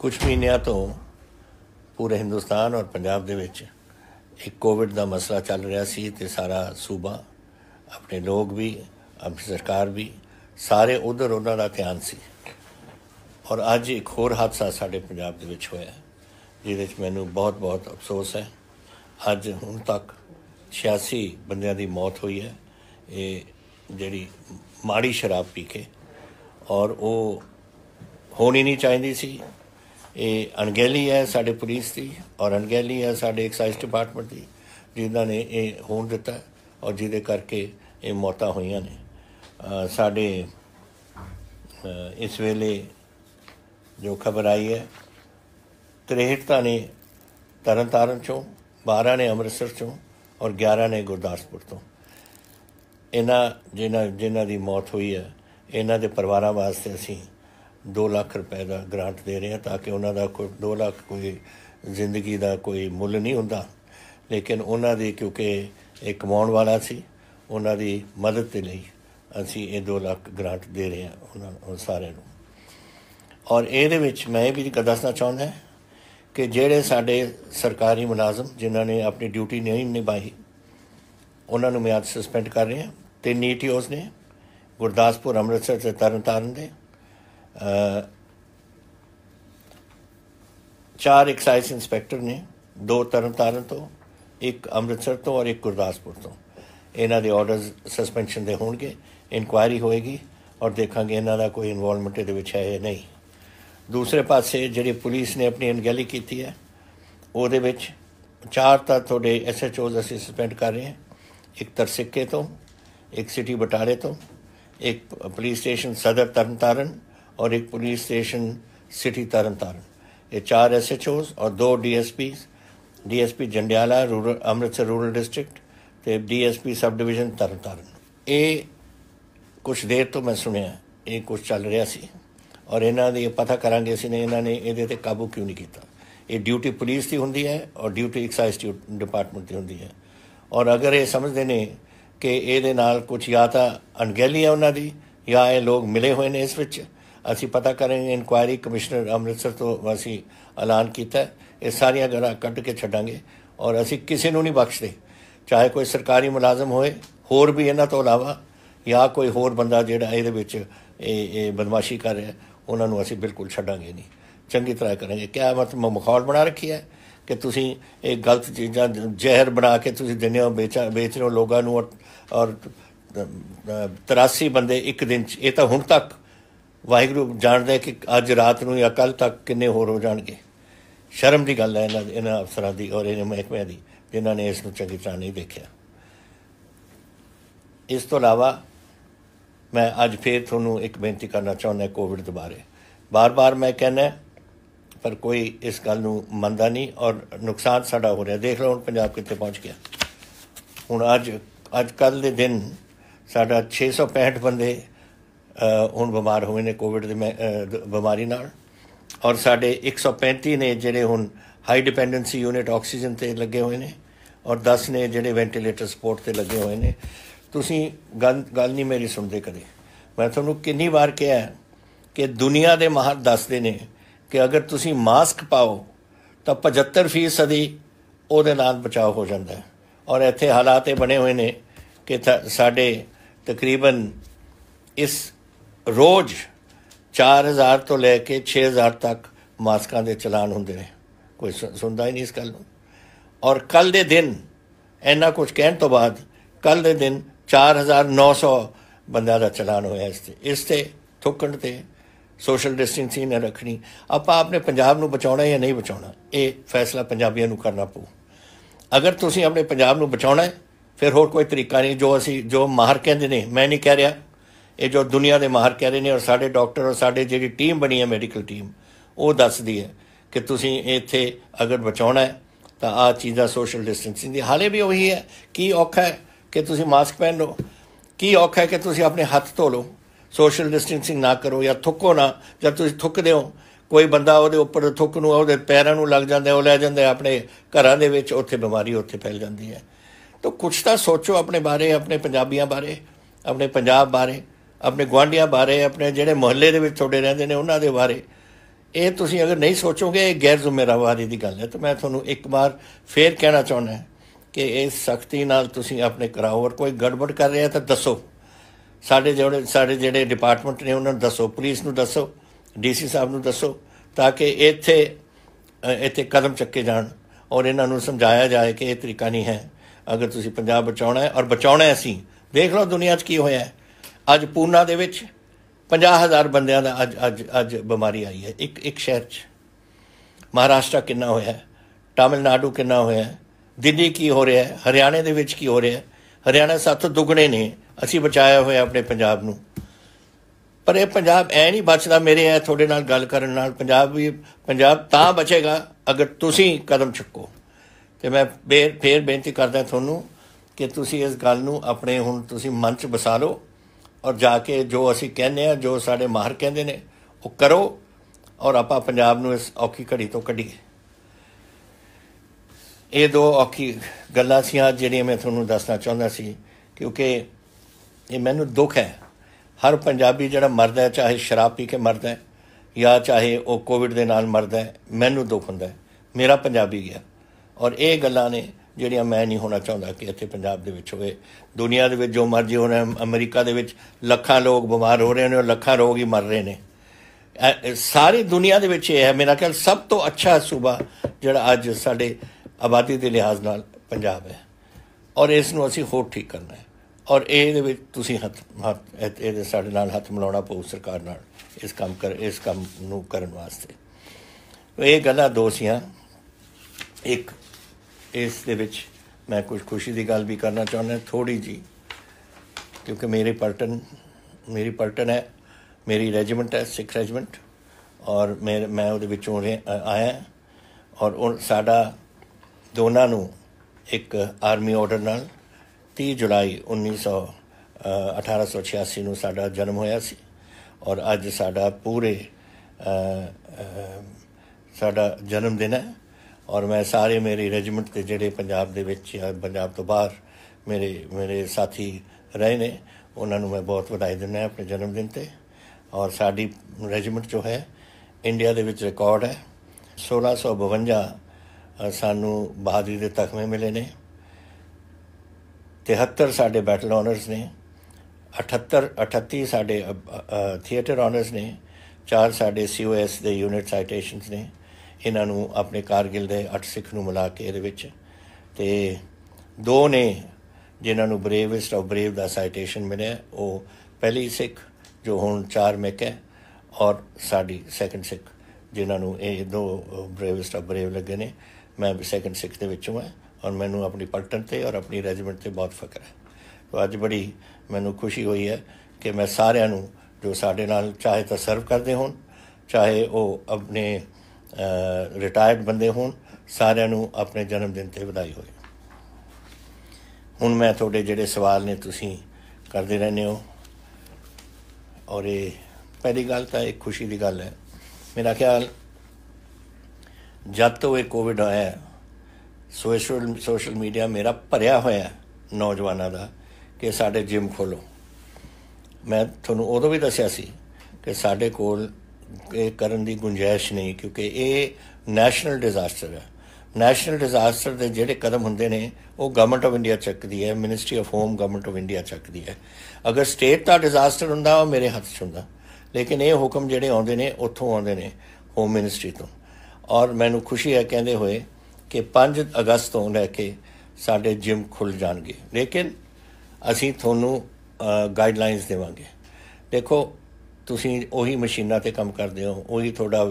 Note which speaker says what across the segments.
Speaker 1: ਕੁਝ ਮਹੀਨਿਆਂ ਤੋਂ ਪੂਰੇ ਹਿੰਦੁਸਤਾਨ ਔਰ ਪੰਜਾਬ ਦੇ ਵਿੱਚ ਇੱਕ ਕੋਵਿਡ ਦਾ ਮਸਲਾ ਚੱਲ ਰਿਹਾ ਸੀ ਤੇ ਸਾਰਾ ਸੂਬਾ ਆਪਣੇ ਲੋਕ ਵੀ ਆਪਣੀ ਸਰਕਾਰ ਵੀ ਸਾਰੇ ਉਧਰ ਉਹਨਾਂ ਦਾ ਧਿਆਨ ਸੀ ਔਰ ਅੱਜ ਇੱਕ ਹੋਰ ਹਾਦਸਾ ਸਾਡੇ ਪੰਜਾਬ ਦੇ ਵਿੱਚ ਹੋਇਆ ਜਿਹਦੇ ਵਿੱਚ ਮੈਨੂੰ ਬਹੁਤ-ਬਹੁਤ ਅਫਸੋਸ ਹੈ ਅੱਜ ਹੁਣ ਤੱਕ 86 ਬੰਦਿਆਂ ਦੀ ਮੌਤ ਹੋਈ ਹੈ ਇਹ ਜਿਹੜੀ ਮਾੜੀ ਸ਼ਰਾਬ ਪੀ ਕੇ ਔਰ ਉਹ ਹੋਣੀ ਨਹੀਂ ਚਾਹੀਦੀ ਸੀ ਇਹ ਅਣਗਹਿਲੀ ਹੈ ਸਾਡੇ ਪੁਲਿਸ ਦੀ ਔਰ ਅਣਗਹਿਲੀ ਹੈ ਸਾਡੇ ਐਕਸਾਈਜ਼ ਡਿਪਾਰਟਮੈਂਟ ਦੀ ਜਿਨ੍ਹਾਂ ਨੇ ਇਹ ਹੋਣ ਦਿੱਤਾ ਔਰ ਜਿਹਦੇ ਕਰਕੇ ਇਹ ਮੌਤਾਂ ਹੋਈਆਂ ਨੇ ਸਾਡੇ ਇਸ ਵੇਲੇ ਜੋ ਖਬਰ ਆਈ ਹੈ 63 ਤਾਂ ਨੇ ਤਰਨਤਾਰਨ ਚੋਂ 12 ਨੇ ਅੰਮ੍ਰਿਤਸਰ ਚੋਂ ਔਰ 11 ਨੇ ਗੁਰਦਾਸਪੁਰ ਤੋਂ ਇਹਨਾਂ ਜਿਨ੍ਹਾਂ ਜਿਨ੍ਹਾਂ ਦੀ ਮੌਤ ਹੋਈ ਹੈ ਇਹਨਾਂ ਦੇ ਪਰਿਵਾਰਾਂ ਵਾਸਤੇ ਅਸੀਂ 2 ਲੱਖ ਰੁਪਏ ਦਾ ਗ੍ਰਾਂਟ ਦੇ ਰਹੇ ਹਾਂ ਤਾਂ ਕਿ ਉਹਨਾਂ ਦਾ ਕੋਈ 2 ਲੱਖ ਕੋਈ ਜ਼ਿੰਦਗੀ ਦਾ ਕੋਈ ਮੁੱਲ ਨਹੀਂ ਹੁੰਦਾ ਲੇਕਿਨ ਉਹਨਾਂ ਦੇ ਕਿਉਂਕਿ ਇਹ ਕਮਾਉਣ ਵਾਲਾ ਸੀ ਉਹਨਾਂ ਦੀ ਮਦਦ ਤੇ ਲਈ ਅਸੀਂ ਇਹ 2 ਲੱਖ ਗ੍ਰਾਂਟ ਦੇ ਰਹੇ ਹਾਂ ਉਹਨਾਂ ਨੂੰ ਸਾਰਿਆਂ ਨੂੰ ਔਰ ਇਹਦੇ ਵਿੱਚ ਮੈਂ ਵੀ ਦੱਸਣਾ ਚਾਹੁੰਦਾ ਕਿ ਜਿਹੜੇ ਸਾਡੇ ਸਰਕਾਰੀ ਮੁਲਾਜ਼ਮ ਜਿਨ੍ਹਾਂ ਨੇ ਆਪਣੀ ਡਿਊਟੀ ਨਹੀਂ ਨਿਭਾਈ ਉਹਨਾਂ ਨੂੰ ਮੈਂ ਅੱਜ ਸਸਪੈਂਡ ਕਰ ਰਿਹਾ ਤੇ ਨੀਟੀਓਸ ਨੇ ਗੁਰਦਾਸਪੁਰ ਅੰਮ੍ਰਿਤਸਰ ਤੇ ਤਰਨਤਾਰਨ ਦੇ ਚਾਰ ਐਕਸਾਈਜ਼ ਇੰਸਪੈਕਟਰ ਨੇ ਦੋ ਤਰਨਤਾਰਨ ਤੋਂ ਇੱਕ ਅੰਮ੍ਰਿਤਸਰ ਤੋਂ ਔਰ ਇੱਕ ਗੁਰਦਾਸਪੁਰ ਤੋਂ ਇਹਨਾਂ ਦੇ ਆਰਡਰਸ ਸਸਪੈਂਸ਼ਨ ਦੇ ਹੋਣਗੇ ਇਨਕੁਆਇਰੀ ਹੋਏਗੀ ਔਰ ਦੇਖਾਂਗੇ ਇਹਨਾਂ ਦਾ ਕੋਈ ਇਨਵੋਲਵਮੈਂਟ ਇਹਦੇ ਵਿੱਚ ਹੈ ਜਾਂ ਨਹੀਂ ਦੂਸਰੇ ਪਾਸੇ ਜਿਹੜੀ ਪੁਲਿਸ ਨੇ ਆਪਣੀ ਅਣਗਹਿਲੀ ਕੀਤੀ ਹੈ ਉਹਦੇ ਵਿੱਚ ਚਾਰ ਤਾਂ ਤੁਹਾਡੇ ਐਸਐਚਓਜ਼ ਅਸੀਂ ਸਸਪੈਂਡ ਕਰ ਰਹੇ ਹਾਂ ਇੱਕ ਤਰਸਿੱਕੇ ਤੋਂ ਇੱਕ ਸਿਟੀ ਬਟਾਰੇ ਤੋਂ ਇੱਕ ਪੁਲਿਸ ਸਟੇਸ਼ਨ ਸਦਰ ਤਰਨਤਾਰਨ ਔਰ ਇੱਕ ਪੁਲਿਸ ਸਟੇਸ਼ਨ ਸਿਟੀ ਤਰਨਤਾਰਨ ਇਹ ਚਾਰ ਐਸਐਚਓਸ ਔਰ ਦੋ DSP DSP Jandiala rural Amritsar rural district ਤੇ ਡੀਐਸਪੀ ਸਬ ਡਿਵੀਜ਼ਨ ਤਰਨਤਾਰਨ ਇਹ ਕੁਝ ਦੇਰ ਤੋਂ ਮੈਂ ਸੁਣਿਆ ਇਹ ਕੁਝ ਚੱਲ ਰਿਹਾ ਸੀ ਔਰ ਇਹਨਾਂ ਦੇ ਪਤਾ ਕਰਾਂਗੇ ਅਸੀਂ ਨੇ ਇਹਨਾਂ ਨੇ ਇਹਦੇ ਤੇ ਕਾਬੂ ਕਿਉਂ ਨਹੀਂ ਕੀਤਾ ਇਹ ਡਿਊਟੀ ਪੁਲਿਸ ਦੀ ਹੁੰਦੀ ਹੈ ਔਰ ਡਿਊਟੀ ਐਕਸਾਈਜ਼ ਡਿਪਾਰਟਮੈਂਟ ਦੀ ਹੁੰਦੀ ਹੈ ਔਰ ਅਗਰ ਇਹ ਸਮਝਦੇ ਨੇ ਕਿ ਇਹਦੇ ਨਾਲ ਕੁਝ ਜਾਂ ਤਾਂ ਅਣਗਹਿਲੀ ਹੈ ਉਹਨਾਂ ਦੀ ਜਾਂ ਇਹ ਲੋਕ ਮਿਲੇ ਹੋਏ ਨੇ ਇਸ ਵਿੱਚ ਅਸੀਂ ਪਤਾ ਕਰਾਂਗੇ ਇਨਕੁਆਇਰੀ ਕਮਿਸ਼ਨਰ ਅੰਮ੍ਰਿਤਸਰ ਤੋਂ ਅਸੀਂ ਐਲਾਨ ਕੀਤਾ ਇਹ ਸਾਰੀਆਂ ਗੱਲਾਂ ਕੱਢ ਕੇ ਛੱਡਾਂਗੇ ਔਰ ਅਸੀਂ ਕਿਸੇ ਨੂੰ ਨਹੀਂ ਬਖਸ਼ਦੇ ਚਾਹੇ ਕੋਈ ਸਰਕਾਰੀ ਮੁਲਾਜ਼ਮ ਹੋਏ ਹੋਰ ਵੀ ਇਹਨਾਂ ਤੋਂ ਇਲਾਵਾ ਜਾਂ ਕੋਈ ਹੋਰ ਬੰਦਾ ਜਿਹੜਾ ਇਹਦੇ ਵਿੱਚ ਇਹ ਇਹ ਬਦਮਾਸ਼ੀ ਕਰ ਰਿਹਾ ਉਹਨਾਂ ਨੂੰ ਅਸੀਂ ਬਿਲਕੁਲ ਛੱਡਾਂਗੇ ਨਹੀਂ ਚੰਗੀ ਤਰ੍ਹਾਂ ਕਰਾਂਗੇ ਕਿਆ ਮਤਲਬ ਮਖੌਲ ਬਣਾ ਰੱਖੀ ਹੈ ਕਿ ਤੁਸੀਂ ਇਹ ਗਲਤ ਚੀਜ਼ਾਂ ਜ਼ਹਿਰ ਬਣਾ ਕੇ ਤੁਸੀਂ ਦਿਨੇ ਹੋ ਵੇਚ ਵੇਚ ਰਹੇ ਹੋ ਲੋਕਾਂ ਨੂੰ ਔਰ 83 ਬੰਦੇ ਇੱਕ ਦਿਨ ਇਹ ਤਾਂ ਹੁਣ ਤੱਕ ਵਾਹਿਗੁਰੂ ਜਾਣਦਾ ਕਿ ਅੱਜ ਰਾਤ ਨੂੰ ਜਾਂ ਕੱਲ ਤੱਕ ਕਿੰਨੇ ਹੋਰ ਹੋ ਜਾਣਗੇ ਸ਼ਰਮ ਦੀ ਗੱਲ ਹੈ ਇਹਨਾਂ ਇਹਨਾਂ ਅਫਸਰਾਂ ਦੀ ਔਰ ਇਹਨਾਂ ਮਹਿਕਮਿਆਂ ਦੀ ਜਿਨ੍ਹਾਂ ਨੇ ਇਸ ਨੂੰ ਚੰਗੀ ਤਰ੍ਹਾਂ ਨਹੀਂ ਦੇਖਿਆ ਇਸ ਤੋਂ ਇਲਾਵਾ ਮੈਂ ਅੱਜ ਫੇਰ ਤੁਹਾਨੂੰ ਇੱਕ ਬੇਨਤੀ ਕਰਨਾ ਚਾਹੁੰਦਾ ਕੋਵਿਡ ਦੇ ਬਾਰੇ ਬਾਰ-ਬਾਰ ਮੈਂ ਕਹਿੰਦਾ ਪਰ ਕੋਈ ਇਸ ਗੱਲ ਨੂੰ ਮੰਨਦਾ ਨਹੀਂ ਔਰ ਨੁਕਸਾਨ ਸਾਡਾ ਹੋ ਰਿਹਾ ਦੇਖ ਲਓ ਹੁਣ ਪੰਜਾਬ ਕਿੱਥੇ ਪਹੁੰਚ ਗਿਆ ਹੁਣ ਅੱਜ ਅੱਜ ਕੱਲ ਦੇ ਦਿਨ ਸਾਡਾ 665 ਬੰਦੇ ਹੁਣ ਬਿਮਾਰ ਹੋਏ ਨੇ ਕੋਵਿਡ ਦੇ ਬਿਮਾਰੀ ਨਾਲ ਔਰ ਸਾਡੇ 135 ਨੇ ਜਿਹੜੇ ਹੁਣ ਹਾਈ ਡਿਪੈਂਡੈਂਸੀ ਯੂਨਿਟ ਆਕਸੀਜਨ ਤੇ ਲੱਗੇ ਹੋਏ ਨੇ ਔਰ 10 ਨੇ ਜਿਹੜੇ ਵੈਂਟੀਲੇਟਰ ਸਪੋਰਟ ਤੇ ਲੱਗੇ ਹੋਏ ਨੇ ਤੁਸੀਂ ਗੱਲ ਨਹੀਂ ਮੇਰੀ ਸੁਣਦੇ ਕਦੇ ਮੈਂ ਤੁਹਾਨੂੰ ਕਿੰਨੀ ਵਾਰ ਕਿਹਾ ਕਿ ਦੁਨੀਆ ਦੇ ਮਹਰ ਦੱਸਦੇ ਨੇ ਕਿ ਅਗਰ ਤੁਸੀਂ ਮਾਸਕ ਪਾਓ ਤਾਂ 75% ਦੀ ਉਹਦੇ ਨਾਲ ਬਚਾਅ ਹੋ ਜਾਂਦਾ ਹੈ ਔਰ ਇੱਥੇ ਹਾਲਾਤ ਇਹ ਬਣੇ ਹੋਏ ਨੇ ਕਿ ਸਾਡੇ ਤਕਰੀਬਨ ਇਸ ਰੋਜ਼ 4000 ਤੋਂ ਲੈ ਕੇ 6000 ਤੱਕ ਮਾਸਕਾਂ ਦੇ ਚਲਾਨ ਹੁੰਦੇ ਨੇ ਕੋਈ ਸੁਣਦਾ ਹੀ ਨਹੀਂ ਇਸ ਗੱਲ ਨੂੰ ਔਰ ਕੱਲ ਦੇ ਦਿਨ ਇੰਨਾ ਕੁਝ ਕਹਿਣ ਤੋਂ ਬਾਅਦ ਕੱਲ ਦੇ ਦਿਨ 4900 ਬੰਦਾ ਦਾ ਚਲਾਨ ਹੋਇਆ ਇਸ ਤੇ ਇਸ ਤੇ ਥੁੱਕਣ ਤੇ ਸੋਸ਼ਲ ਡਿਸਟੈਂਸਿੰਗ ਨੇ ਰੱਖਣੀ ਆਪਾਂ ਆਪਣੇ ਪੰਜਾਬ ਨੂੰ ਬਚਾਉਣਾ ਜਾਂ ਨਹੀਂ ਬਚਾਉਣਾ ਇਹ ਫੈਸਲਾ ਪੰਜਾਬੀਆਂ ਨੂੰ ਕਰਨਾ ਪਊ ਅਗਰ ਤੁਸੀਂ ਆਪਣੇ ਪੰਜਾਬ ਨੂੰ ਬਚਾਉਣਾ ਹੈ ਫਿਰ ਹੋਰ ਕੋਈ ਤਰੀਕਾ ਨਹੀਂ ਜੋ ਅਸੀਂ ਜੋ ਮਾਹਰ ਕਹਿੰਦੇ ਨੇ ਮੈਂ ਨਹੀਂ ਕਹਿ ਰਿਹਾ ਇਹ ਜੋ ਦੁਨੀਆ ਦੇ ਮਾਹਰ ਕਹਿ ਰਹੇ ਨੇ ਔਰ ਸਾਡੇ ਡਾਕਟਰ ਔਰ ਸਾਡੇ ਜਿਹੜੀ ਟੀਮ ਬਣੀ ਹੈ ਮੈਡੀਕਲ ਟੀਮ ਉਹ ਦੱਸਦੀ ਹੈ ਕਿ ਤੁਸੀਂ ਇੱਥੇ ਅਗਰ ਬਚਾਉਣਾ ਹੈ ਤਾਂ ਆ ਚੀਜ਼ਾਂ ਸੋਸ਼ਲ ਡਿਸਟੈਂਸਿੰਗ ਦੀ ਹਾਲੇ ਵੀ ਉਹੀ ਹੈ ਕੀ ਔਖਾ ਹੈ ਕਿ ਤੁਸੀਂ ਮਾਸਕ ਪਹਿਨ ਲਓ ਕੀ ਔਖਾ ਹੈ ਕਿ ਤੁਸੀਂ ਆਪਣੇ ਹੱਥ ਧੋ ਲਓ ਸੋਸ਼ਲ ਡਿਸਟੈਂਸਿੰਗ ਨਾ ਕਰੋ ਜਾਂ ਥੁੱਕੋ ਨਾ ਜਦ ਤੁਸੀਂ ਥੁੱਕਦੇ ਹੋ ਕੋਈ ਬੰਦਾ ਉਹਦੇ ਉੱਪਰ ਥੁੱਕ ਨੂੰ ਉਹਦੇ ਪੈਰਾਂ ਨੂੰ ਲੱਗ ਜਾਂਦਾ ਉਹ ਲੈ ਜਾਂਦਾ ਆਪਣੇ ਘਰਾਂ ਦੇ ਵਿੱਚ ਉੱਥੇ ਬਿਮਾਰੀ ਉੱਥੇ ਫੈਲ ਜਾਂਦੀ ਹੈ ਤਾਂ ਕੁਝ ਤਾਂ ਸੋਚੋ ਆਪਣੇ ਬਾਰੇ ਆਪਣੇ ਪੰਜਾਬੀਆਂ ਬਾਰੇ ਆਪਣੇ ਪੰਜਾਬ ਬਾਰੇ ਆਪਣੇ ਗਵਾਂਢੀਆਂ ਬਾਰੇ ਆਪਣੇ ਜਿਹੜੇ ਮੁਹੱਲੇ ਦੇ ਵਿੱਚ ਤੁਹਾਡੇ ਰਹਿੰਦੇ ਨੇ ਉਹਨਾਂ ਦੇ ਬਾਰੇ ਇਹ ਤੁਸੀਂ ਅਗਰ ਨਹੀਂ ਸੋਚੋਗੇ ਇਹ ਗੈਰ ਜ਼ਿੰਮੇਵਾਰੀ ਦੀ ਗੱਲ ਹੈ ਤਾਂ ਮੈਂ ਤੁਹਾਨੂੰ ਇੱਕ ਵਾਰ ਫੇਰ ਕਹਿਣਾ ਚਾਹੁੰਦਾ ਹਾਂ ਕਿ ਇਹ ਸਖਤੀ ਨਾਲ ਤੁਸੀਂ ਆਪਣੇ ਕਰਾਓ ਔਰ ਕੋਈ ਗੜਬੜ ਕਰ ਰਿਹਾ ਤਾਂ ਦੱਸੋ ਸਾਡੇ ਜਿਹੜੇ ਸਾਡੇ ਜਿਹੜੇ ਡਿਪਾਰਟਮੈਂਟ ਨੇ ਉਹਨਾਂ ਨੂੰ ਦੱਸੋ ਪੁਲਿਸ ਨੂੰ ਦੱਸੋ ਡੀਸੀ ਸਾਹਿਬ ਨੂੰ ਦੱਸੋ ਤਾਂ ਕਿ ਇੱਥੇ ਇੱਥੇ ਕਦਮ ਚੱਕੇ ਜਾਣ ਔਰ ਇਹਨਾਂ ਨੂੰ ਸਮਝਾਇਆ ਜਾਏ ਕਿ ਇਹ ਤਰੀਕਾ ਨਹੀਂ ਹੈ ਅਗਰ ਤੁਸੀਂ ਪੰਜਾਬ ਬਚਾਉਣਾ ਹੈ ਔਰ ਬਚਾਉਣਾ ਹੈ ਅਸੀਂ ਦੇਖ ਲਓ ਦੁਨੀਆ 'ਚ ਕੀ ਹੋਇਆ ਹੈ ਅੱਜ ਪੂਨਾ ਦੇ ਵਿੱਚ 50000 ਬੰਦਿਆਂ ਦਾ ਅੱਜ ਅੱਜ ਅੱਜ ਬਿਮਾਰੀ ਆਈ ਹੈ ਇੱਕ ਇੱਕ ਸ਼ਹਿਰ 'ਚ ਮਹਾਰਾਸ਼ਟਰ ਕਿੰਨਾ ਹੋਇਆ ਹੈ ਤਾਮਿਲਨਾਡੂ ਕਿੰਨਾ ਹੋਇਆ ਹੈ ਦਿੱਲੀ ਕੀ ਹੋ ਰਿਹਾ ਹੈ ਹਰਿਆਣੇ ਦੇ ਵਿੱਚ ਕੀ ਹੋ ਰਿਹਾ ਹੈ ਹਰਿਆਣਾ ਸਾਥ ਦੁੱਗਣੇ ਨੇ ਅਸੀਂ ਬਚਾਇਆ ਹੋਇਆ ਆਪਣੇ ਪੰਜਾਬ ਨੂੰ ਪਰ ਇਹ ਪੰਜਾਬ ਐ ਨਹੀਂ ਬਚਦਾ ਮੇਰੇ ਐ ਤੁਹਾਡੇ ਨਾਲ ਗੱਲ ਕਰਨ ਨਾਲ ਪੰਜਾਬ ਵੀ ਪੰਜਾਬ ਤਾਂ ਬਚੇਗਾ ਅਗਰ ਤੁਸੀਂ ਕਦਮ ਚੁੱਕੋ ਤੇ ਮੈਂ ਫੇਰ ਬੇਨਤੀ ਕਰਦਾ ਤੁਹਾਨੂੰ ਕਿ ਤੁਸੀਂ ਇਸ ਗੱਲ ਨੂੰ ਆਪਣੇ ਹੁਣ ਤੁਸੀਂ ਮਨ 'ਚ ਬਸਾ ਲਓ ਔਰ ਜਾ ਕੇ ਜੋ ਅਸੀਂ ਕਹਿੰਦੇ ਆ ਜੋ ਸਾਡੇ ਮਾਹਰ ਕਹਿੰਦੇ ਨੇ ਉਹ ਕਰੋ ਔਰ ਆਪਾਂ ਪੰਜਾਬ ਨੂੰ ਇਸ ਔਖੀ ਘੜੀ ਤੋਂ ਕੱਢੀਏ ਇਹ ਦੋ ਔਖੀ ਗੱਲਾਂ ਸੀਆਂ ਜਿਹੜੀਆਂ ਮੈਂ ਤੁਹਾਨੂੰ ਦੱਸਣਾ ਚਾਹੁੰਦਾ ਸੀ ਕਿਉਂਕਿ ਇਹ ਮੈਨੂੰ ਦੁੱਖ ਹੈ ਹਰ ਪੰਜਾਬੀ ਜਿਹੜਾ ਮਰਦਾ ਹੈ ਚਾਹੇ ਸ਼ਰਾਬ ਪੀ ਕੇ ਮਰਦਾ ਹੈ ਜਾਂ ਚਾਹੇ ਉਹ ਕੋਵਿਡ ਦੇ ਨਾਲ ਮਰਦਾ ਹੈ ਮੈਨੂੰ ਦੁੱਖ ਹੁੰਦਾ ਹੈ ਮੇਰਾ ਪੰਜਾਬੀ ਗਿਆ ਔਰ ਇਹ ਗੱਲਾਂ ਨੇ ਜਿਹੜੀਆਂ ਮੈਂ ਨਹੀਂ ਹੋਣਾ ਚਾਹੁੰਦਾ ਕਿ ਇੱਥੇ ਪੰਜਾਬ ਦੇ ਵਿੱਚ ਹੋਵੇ ਦੁਨੀਆ ਦੇ ਵਿੱਚ ਜੋ ਮਰਜ਼ੀ ਹੋਣਾ ਅਮਰੀਕਾ ਦੇ ਵਿੱਚ ਲੱਖਾਂ ਲੋਕ ਬਿਮਾਰ ਹੋ ਰਹੇ ਨੇ ਲੱਖਾਂ ਰੋਗ ਹੀ ਮਰ ਰਹੇ ਨੇ ਸਾਰੀ ਦੁਨੀਆ ਦੇ ਵਿੱਚ ਇਹ ਹੈ ਮੇਰਾ ਖਿਆਲ ਸਭ ਤੋਂ ਅੱਛਾ ਸੂਬਾ ਜਿਹੜਾ ਅੱਜ ਸਾਡੇ ਆਬਾਦੀ ਦੇ ਲਿਹਾਜ਼ ਨਾਲ ਪੰਜਾਬ ਹੈ ਔਰ ਇਸ ਨੂੰ ਅਸੀਂ ਹੋਰ ਠੀਕ ਕਰਨਾ ਹੈ ਔਰ ਇਹਦੇ ਵਿੱਚ ਤੁਸੀਂ ਹੱਥ ਇਹਦੇ ਸਾਡੇ ਨਾਲ ਹੱਥ ਮਿਲਾਉਣਾ ਪਊ ਸਰਕਾਰ ਨਾਲ ਇਸ ਕੰਮ ਕਰ ਇਸ ਕੰਮ ਨੂੰ ਕਰਨ ਵਾਸਤੇ ਇਹ ਗੱਲਾਂ ਦੋਸੀਆਂ ਇੱਕ ਇਸ ਦੇ ਵਿੱਚ ਮੈਂ ਕੁਝ ਖੁਸ਼ੀ ਦੀ ਗੱਲ ਵੀ ਕਰਨਾ ਚਾਹੁੰਦਾ ਥੋੜੀ ਜੀ ਕਿਉਂਕਿ ਮੇਰੇ ਪਲਟਨ ਮੇਰੀ ਪਲਟਨ ਹੈ ਮੇਰੀ ਰੈਜੀਮੈਂਟ ਹੈ ਸਿੱਖ ਰੈਜੀਮੈਂਟ ਔਰ ਮੈਂ ਮੈਂ ਉਹਦੇ ਵਿੱਚੋਂ ਆਇਆ ਔਰ ਸਾਡਾ ਦੋਨਾਂ ਨੂੰ ਇੱਕ ਆਰਮੀ ਆਰਡਰ ਨਾਲ 30 ਜੁਲਾਈ 1900 1886 ਨੂੰ ਸਾਡਾ ਜਨਮ ਹੋਇਆ ਸੀ ਔਰ ਅੱਜ ਸਾਡਾ ਪੂਰੇ ਸਾਡਾ ਜਨਮ ਦਿਨ ਹੈ ਔਰ ਮੈਂ ਸਾਰੇ ਮੇਰੀ ਰੈਜੀਮੈਂਟ ਦੇ ਜਿਹੜੇ ਪੰਜਾਬ ਦੇ ਵਿੱਚ ਪੰਜਾਬ ਤੋਂ ਬਾਹਰ ਮੇਰੇ ਮੇਰੇ ਸਾਥੀ ਰਹੇ ਨੇ ਉਹਨਾਂ ਨੂੰ ਮੈਂ ਬਹੁਤ ਵਧਾਈ ਦਿੰਦਾ ਆਪਣੇ ਜਨਮ ਦਿਨ ਤੇ ਔਰ ਸਾਡੀ ਰੈਜੀਮੈਂਟ ਜੋ ਹੈ ਇੰਡੀਆ ਦੇ ਵਿੱਚ ਰਿਕਾਰਡ ਹੈ 1652 ਸਾਨੂੰ ਬਹਾਦਰੀ ਦੇ ਤਖਮੇ ਮਿਲੇ ਨੇ 73 ਸਾਡੇ ਬੈਟਲ ਆਨਰਸ ਨੇ 78 38 ਸਾਡੇ ਥੀਏਟਰ ਆਨਰਸ ਨੇ 4 ਸਾਡੇ ਸੀਓਐਸ ਦੇ ਯੂਨਿਟ ਸਾਈਟੇਸ਼ਨਸ ਨੇ ਇਹਨਾਂ ਨੂੰ ਆਪਣੇ ਕਾਰਗਿਲ ਦੇ 8 ਸਿੱਖ ਨੂੰ ਮਿਲਾ ਕੇ ਇਹਦੇ ਵਿੱਚ ਤੇ ਦੋ ਨੇ ਜਿਨ੍ਹਾਂ ਨੂੰ ਬਰੇਵਸਟ ਆਫ ਬਰੇਵ ਦਾ ਸਾਈਟੇਸ਼ਨ ਮਿਲਿਆ ਉਹ ਪਹਿਲੀ ਸਿੱਖ ਜੋ ਹੁਣ ਚਾਰ ਮੇਕ ਹੈ ਔਰ ਸਾਡੀ ਸੈਕੰਡ ਸਿੱਖ ਜਿਨ੍ਹਾਂ ਨੂੰ ਇਹ ਦੋ ਬਰੇਵਸਟ ਆਫ ਬਰੇਵ ਲੱਗੇ ਨੇ ਮੈਂ ਵੀ ਸੈਕੰਡ ਸਿੱਖ ਦੇ ਵਿੱਚੋਂ ਹਾਂ ਔਰ ਮੈਨੂੰ ਆਪਣੀ ਪਲਟਨ ਤੇ ਔਰ ਆਪਣੀ ਰੈਜੀਮੈਂਟ ਤੇ ਬਹੁਤ ਫਕਰ ਹੈ ਤੋ ਅੱਜ ਬੜੀ ਮੈਨੂੰ ਖੁਸ਼ੀ ਹੋਈ ਹੈ ਕਿ ਮੈਂ ਸਾਰਿਆਂ ਨੂੰ ਜੋ ਸਾਡੇ ਨਾਲ ਚਾਹੇ ਤਾਂ ਸਰਵ ਕਰਦੇ ਹੋਣ ਚਾਹੇ ਉਹ ਆਪਣੇ ਰਿਟਾਇਰਡ ਬੰਦੇ ਹੋਣ ਸਾਰਿਆਂ ਨੂੰ ਆਪਣੇ ਜਨਮ ਦਿਨ ਤੇ ਵਧਾਈ ਹੋਵੇ ਹੁਣ ਮੈਂ ਤੁਹਾਡੇ ਜਿਹੜੇ ਸਵਾਲ ਨੇ ਤੁਸੀਂ ਕਰਦੇ ਰਹਿੰਦੇ ਹੋ ਔਰ ਇਹ ਪਹਿਲੀ ਗੱਲ ਤਾਂ ਇੱਕ ਖੁਸ਼ੀ ਦੀ ਗੱਲ ਹੈ ਮੇਰਾ ਖਿਆਲ ਜਦ ਤੋਂ ਇਹ ਕੋਵਿਡ ਆਇਆ ਸੋਸ਼ਲ ਸੋਸ਼ਲ ਮੀਡੀਆ ਮੇਰਾ ਭਰਿਆ ਹੋਇਆ ਨੌਜਵਾਨਾਂ ਦਾ ਕਿ ਸਾਡੇ ਜਿਮ ਖੋਲੋ ਮੈਂ ਤੁਹਾਨੂੰ ਉਦੋਂ ਵੀ ਦੱਸਿਆ ਸੀ ਕਿ ਸਾਡੇ ਕੋਲ ਇਹ ਕਰਨ ਦੀ ਗੁੰਜਾਇਸ਼ ਨਹੀਂ ਕਿਉਂਕਿ ਇਹ ਨੈਸ਼ਨਲ ਡਿਜ਼ਾਸਟਰ ਹੈ ਨੈਸ਼ਨਲ ਡਿਜ਼ਾਸਟਰ ਦੇ ਜਿਹੜੇ ਕਦਮ ਹੁੰਦੇ ਨੇ ਉਹ ਗਵਰਨਮੈਂਟ ਆਫ ਇੰਡੀਆ ਚੱਕਦੀ ਹੈ ministry of home government of India ਚੱਕਦੀ ਹੈ ਅਗਰ ਸਟੇਟ ਦਾ ਡਿਜ਼ਾਸਟਰ ਹੁੰਦਾ ਉਹ ਮੇਰੇ ਹੱਥ 'ਚ ਹੁੰਦਾ ਲੇਕਿਨ ਇਹ ਹੁਕਮ ਜਿਹੜੇ ਆਉਂਦੇ ਨੇ ਉੱਥੋਂ ਆਉਂਦੇ ਨੇ ਹੋਮ ਮਿਨਿਸਟਰੀ ਤੋਂ ਔਰ ਮੈਨੂੰ ਖੁਸ਼ੀ ਹੈ ਕਹਿੰਦੇ ਹੋਏ ਕਿ 5 ਅਗਸਤ ਤੋਂ ਲੈ ਕੇ ਸਾਡੇ ਜਿਮ ਖੁੱਲ ਜਾਣਗੇ ਲੇਕਿਨ ਅਸੀਂ ਤੁਹਾਨੂੰ ਗਾਈਡਲਾਈਨਸ ਦੇਵਾਂਗੇ ਦੇਖੋ ਤੁਸੀਂ ਉਹੀ ਮਸ਼ੀਨਾਂ ਤੇ ਕੰਮ ਕਰਦੇ ਹੋ ਉਹੀ ਤੁਹਾਡਾ